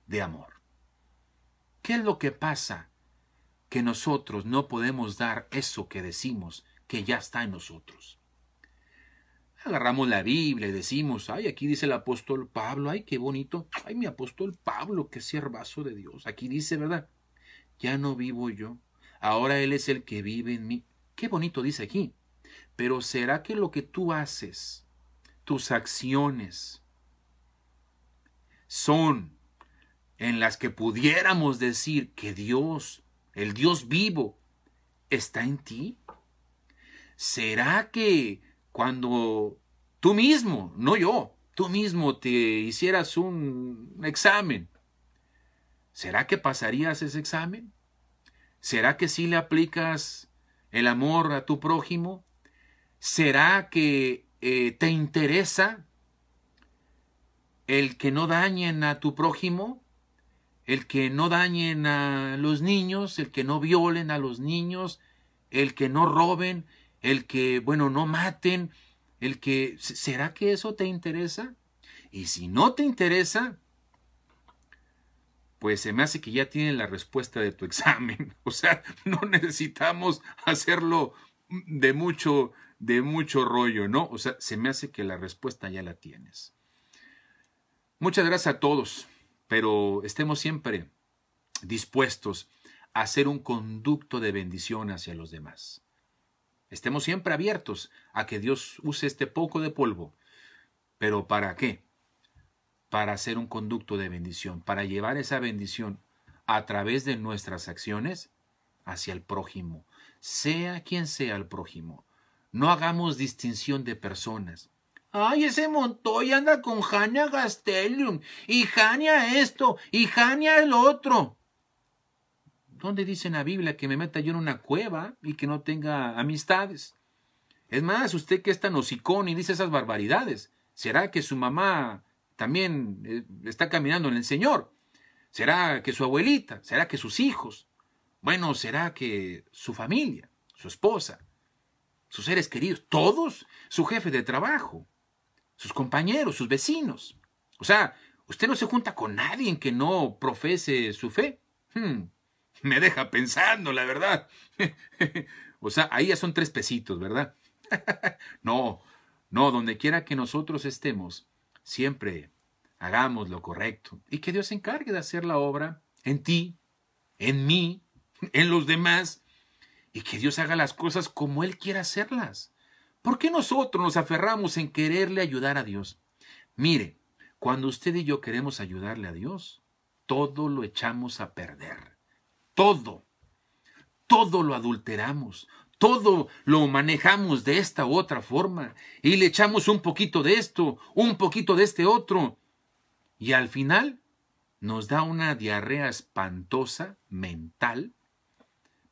de amor. ¿Qué es lo que pasa? Que nosotros no podemos dar eso que decimos que ya está en nosotros. Agarramos la Biblia y decimos, ay, aquí dice el apóstol Pablo, ay, qué bonito, ay, mi apóstol Pablo, qué siervazo de Dios. Aquí dice, ¿verdad? Ya no vivo yo, ahora Él es el que vive en mí. Qué bonito dice aquí. Pero ¿será que lo que tú haces, tus acciones, son en las que pudiéramos decir que Dios, el Dios vivo, está en ti? ¿Será que cuando tú mismo, no yo, tú mismo te hicieras un examen, ¿será que pasarías ese examen? ¿Será que si le aplicas el amor a tu prójimo? ¿Será que eh, te interesa el que no dañen a tu prójimo? el que no dañen a los niños, el que no violen a los niños, el que no roben, el que, bueno, no maten, el que... ¿Será que eso te interesa? Y si no te interesa, pues se me hace que ya tienen la respuesta de tu examen. <laughs> O sea, no necesitamos hacerlo de mucho, de mucho rollo, ¿no? O sea, se me hace que la respuesta ya la tienes. Muchas gracias a todos pero estemos siempre dispuestos a hacer un conducto de bendición hacia los demás. Estemos siempre abiertos a que Dios use este poco de polvo. ¿Pero para qué? Para hacer un conducto de bendición, para llevar esa bendición a través de nuestras acciones hacia el prójimo, sea quien sea el prójimo. No hagamos distinción de personas. Ay, ese Montoya anda con Jania Gastelium, y Jania esto, y Jania el otro. ¿Dónde dice en la Biblia que me meta yo en una cueva y que no tenga amistades? Es más, usted que está tan y dice esas barbaridades, ¿será que su mamá también eh, está caminando en el Señor? ¿Será que su abuelita? ¿Será que sus hijos? Bueno, ¿será que su familia, su esposa, sus seres queridos, todos, su jefe de trabajo, sus compañeros, sus vecinos. O sea, usted no se junta con nadie que no profese su fe. Hmm, me deja pensando, la verdad. <laughs> o sea, ahí ya son tres pesitos, ¿verdad? <laughs> no, no, donde quiera que nosotros estemos, siempre hagamos lo correcto y que Dios se encargue de hacer la obra en ti, en mí, en los demás y que Dios haga las cosas como Él quiera hacerlas. ¿Por qué nosotros nos aferramos en quererle ayudar a Dios? Mire, cuando usted y yo queremos ayudarle a Dios, todo lo echamos a perder. Todo. Todo lo adulteramos. Todo lo manejamos de esta u otra forma. Y le echamos un poquito de esto, un poquito de este otro. Y al final nos da una diarrea espantosa mental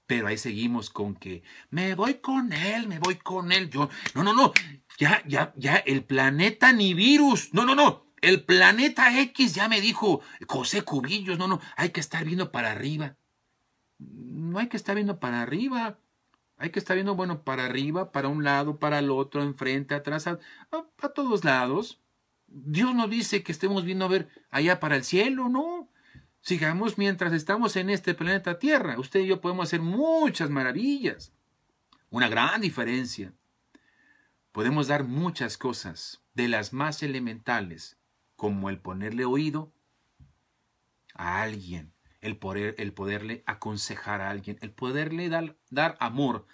pero ahí seguimos con que me voy con él, me voy con él. Yo, no, no, no. Ya, ya, ya, el planeta ni virus. No, no, no. El planeta X ya me dijo José Cubillos. No, no. Hay que estar viendo para arriba. No hay que estar viendo para arriba. Hay que estar viendo, bueno, para arriba, para un lado, para el otro, enfrente, atrás, a, todos lados. Dios nos dice que estemos viendo a ver allá para el cielo, ¿no? Sigamos mientras estamos en este planeta Tierra. Usted y yo podemos hacer muchas maravillas. Una gran diferencia. Podemos dar muchas cosas, de las más elementales, como el ponerle oído a alguien, el, poder, el poderle aconsejar a alguien, el poderle dar amor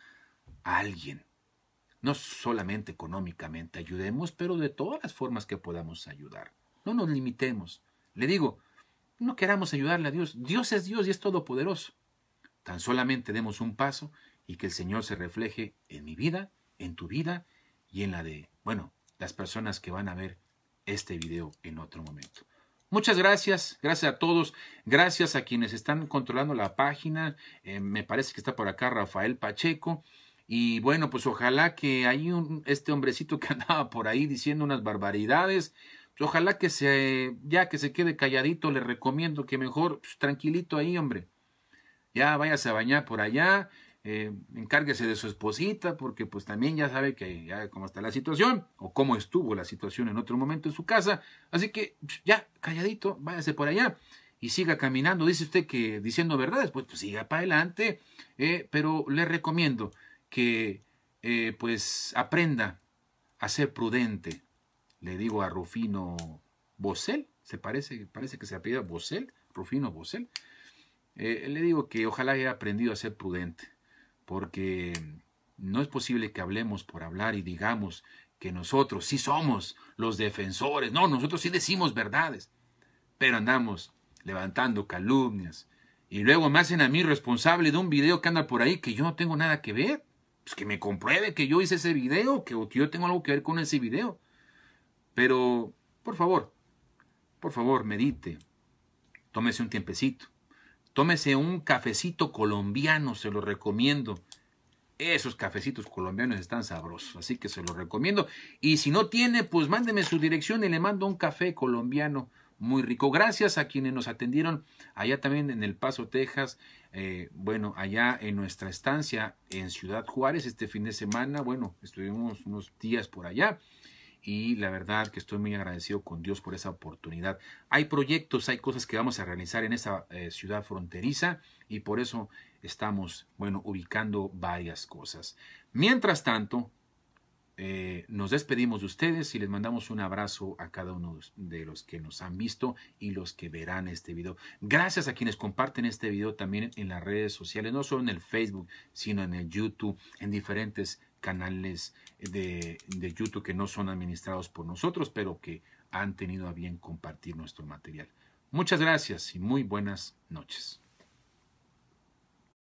a alguien. No solamente económicamente ayudemos, pero de todas las formas que podamos ayudar. No nos limitemos. Le digo, no queramos ayudarle a Dios. Dios es Dios y es todopoderoso. Tan solamente demos un paso y que el Señor se refleje en mi vida, en tu vida y en la de, bueno, las personas que van a ver este video en otro momento. Muchas gracias, gracias a todos, gracias a quienes están controlando la página, eh, me parece que está por acá Rafael Pacheco, y bueno, pues ojalá que hay un, este hombrecito que andaba por ahí diciendo unas barbaridades, ojalá que se, ya que se quede calladito, le recomiendo que mejor pues, tranquilito ahí, hombre. Ya váyase a bañar por allá, eh, encárguese de su esposita, porque pues también ya sabe que ya cómo está la situación, o cómo estuvo la situación en otro momento en su casa. Así que pues, ya, calladito, váyase por allá y siga caminando. Dice usted que diciendo verdades, pues, pues siga para adelante, eh, pero le recomiendo que eh, pues aprenda a ser prudente le digo a Rufino Bosel, se parece, parece que se a Bosel, Rufino Bosel, eh, le digo que ojalá haya aprendido a ser prudente, porque no es posible que hablemos por hablar y digamos que nosotros sí somos los defensores, no, nosotros sí decimos verdades, pero andamos levantando calumnias y luego me hacen a mí responsable de un video que anda por ahí que yo no tengo nada que ver, pues que me compruebe que yo hice ese video, que yo tengo algo que ver con ese video. Pero, por favor, por favor, medite. Tómese un tiempecito. Tómese un cafecito colombiano, se lo recomiendo. Esos cafecitos colombianos están sabrosos, así que se los recomiendo. Y si no tiene, pues mándeme su dirección y le mando un café colombiano muy rico. Gracias a quienes nos atendieron allá también en El Paso, Texas. Eh, bueno, allá en nuestra estancia en Ciudad Juárez este fin de semana. Bueno, estuvimos unos días por allá y la verdad que estoy muy agradecido con Dios por esa oportunidad. Hay proyectos, hay cosas que vamos a realizar en esa eh, ciudad fronteriza y por eso estamos, bueno, ubicando varias cosas. Mientras tanto, eh, nos despedimos de ustedes y les mandamos un abrazo a cada uno de los que nos han visto y los que verán este video. Gracias a quienes comparten este video también en las redes sociales, no solo en el Facebook, sino en el YouTube, en diferentes canales de, de YouTube que no son administrados por nosotros, pero que han tenido a bien compartir nuestro material. Muchas gracias y muy buenas noches.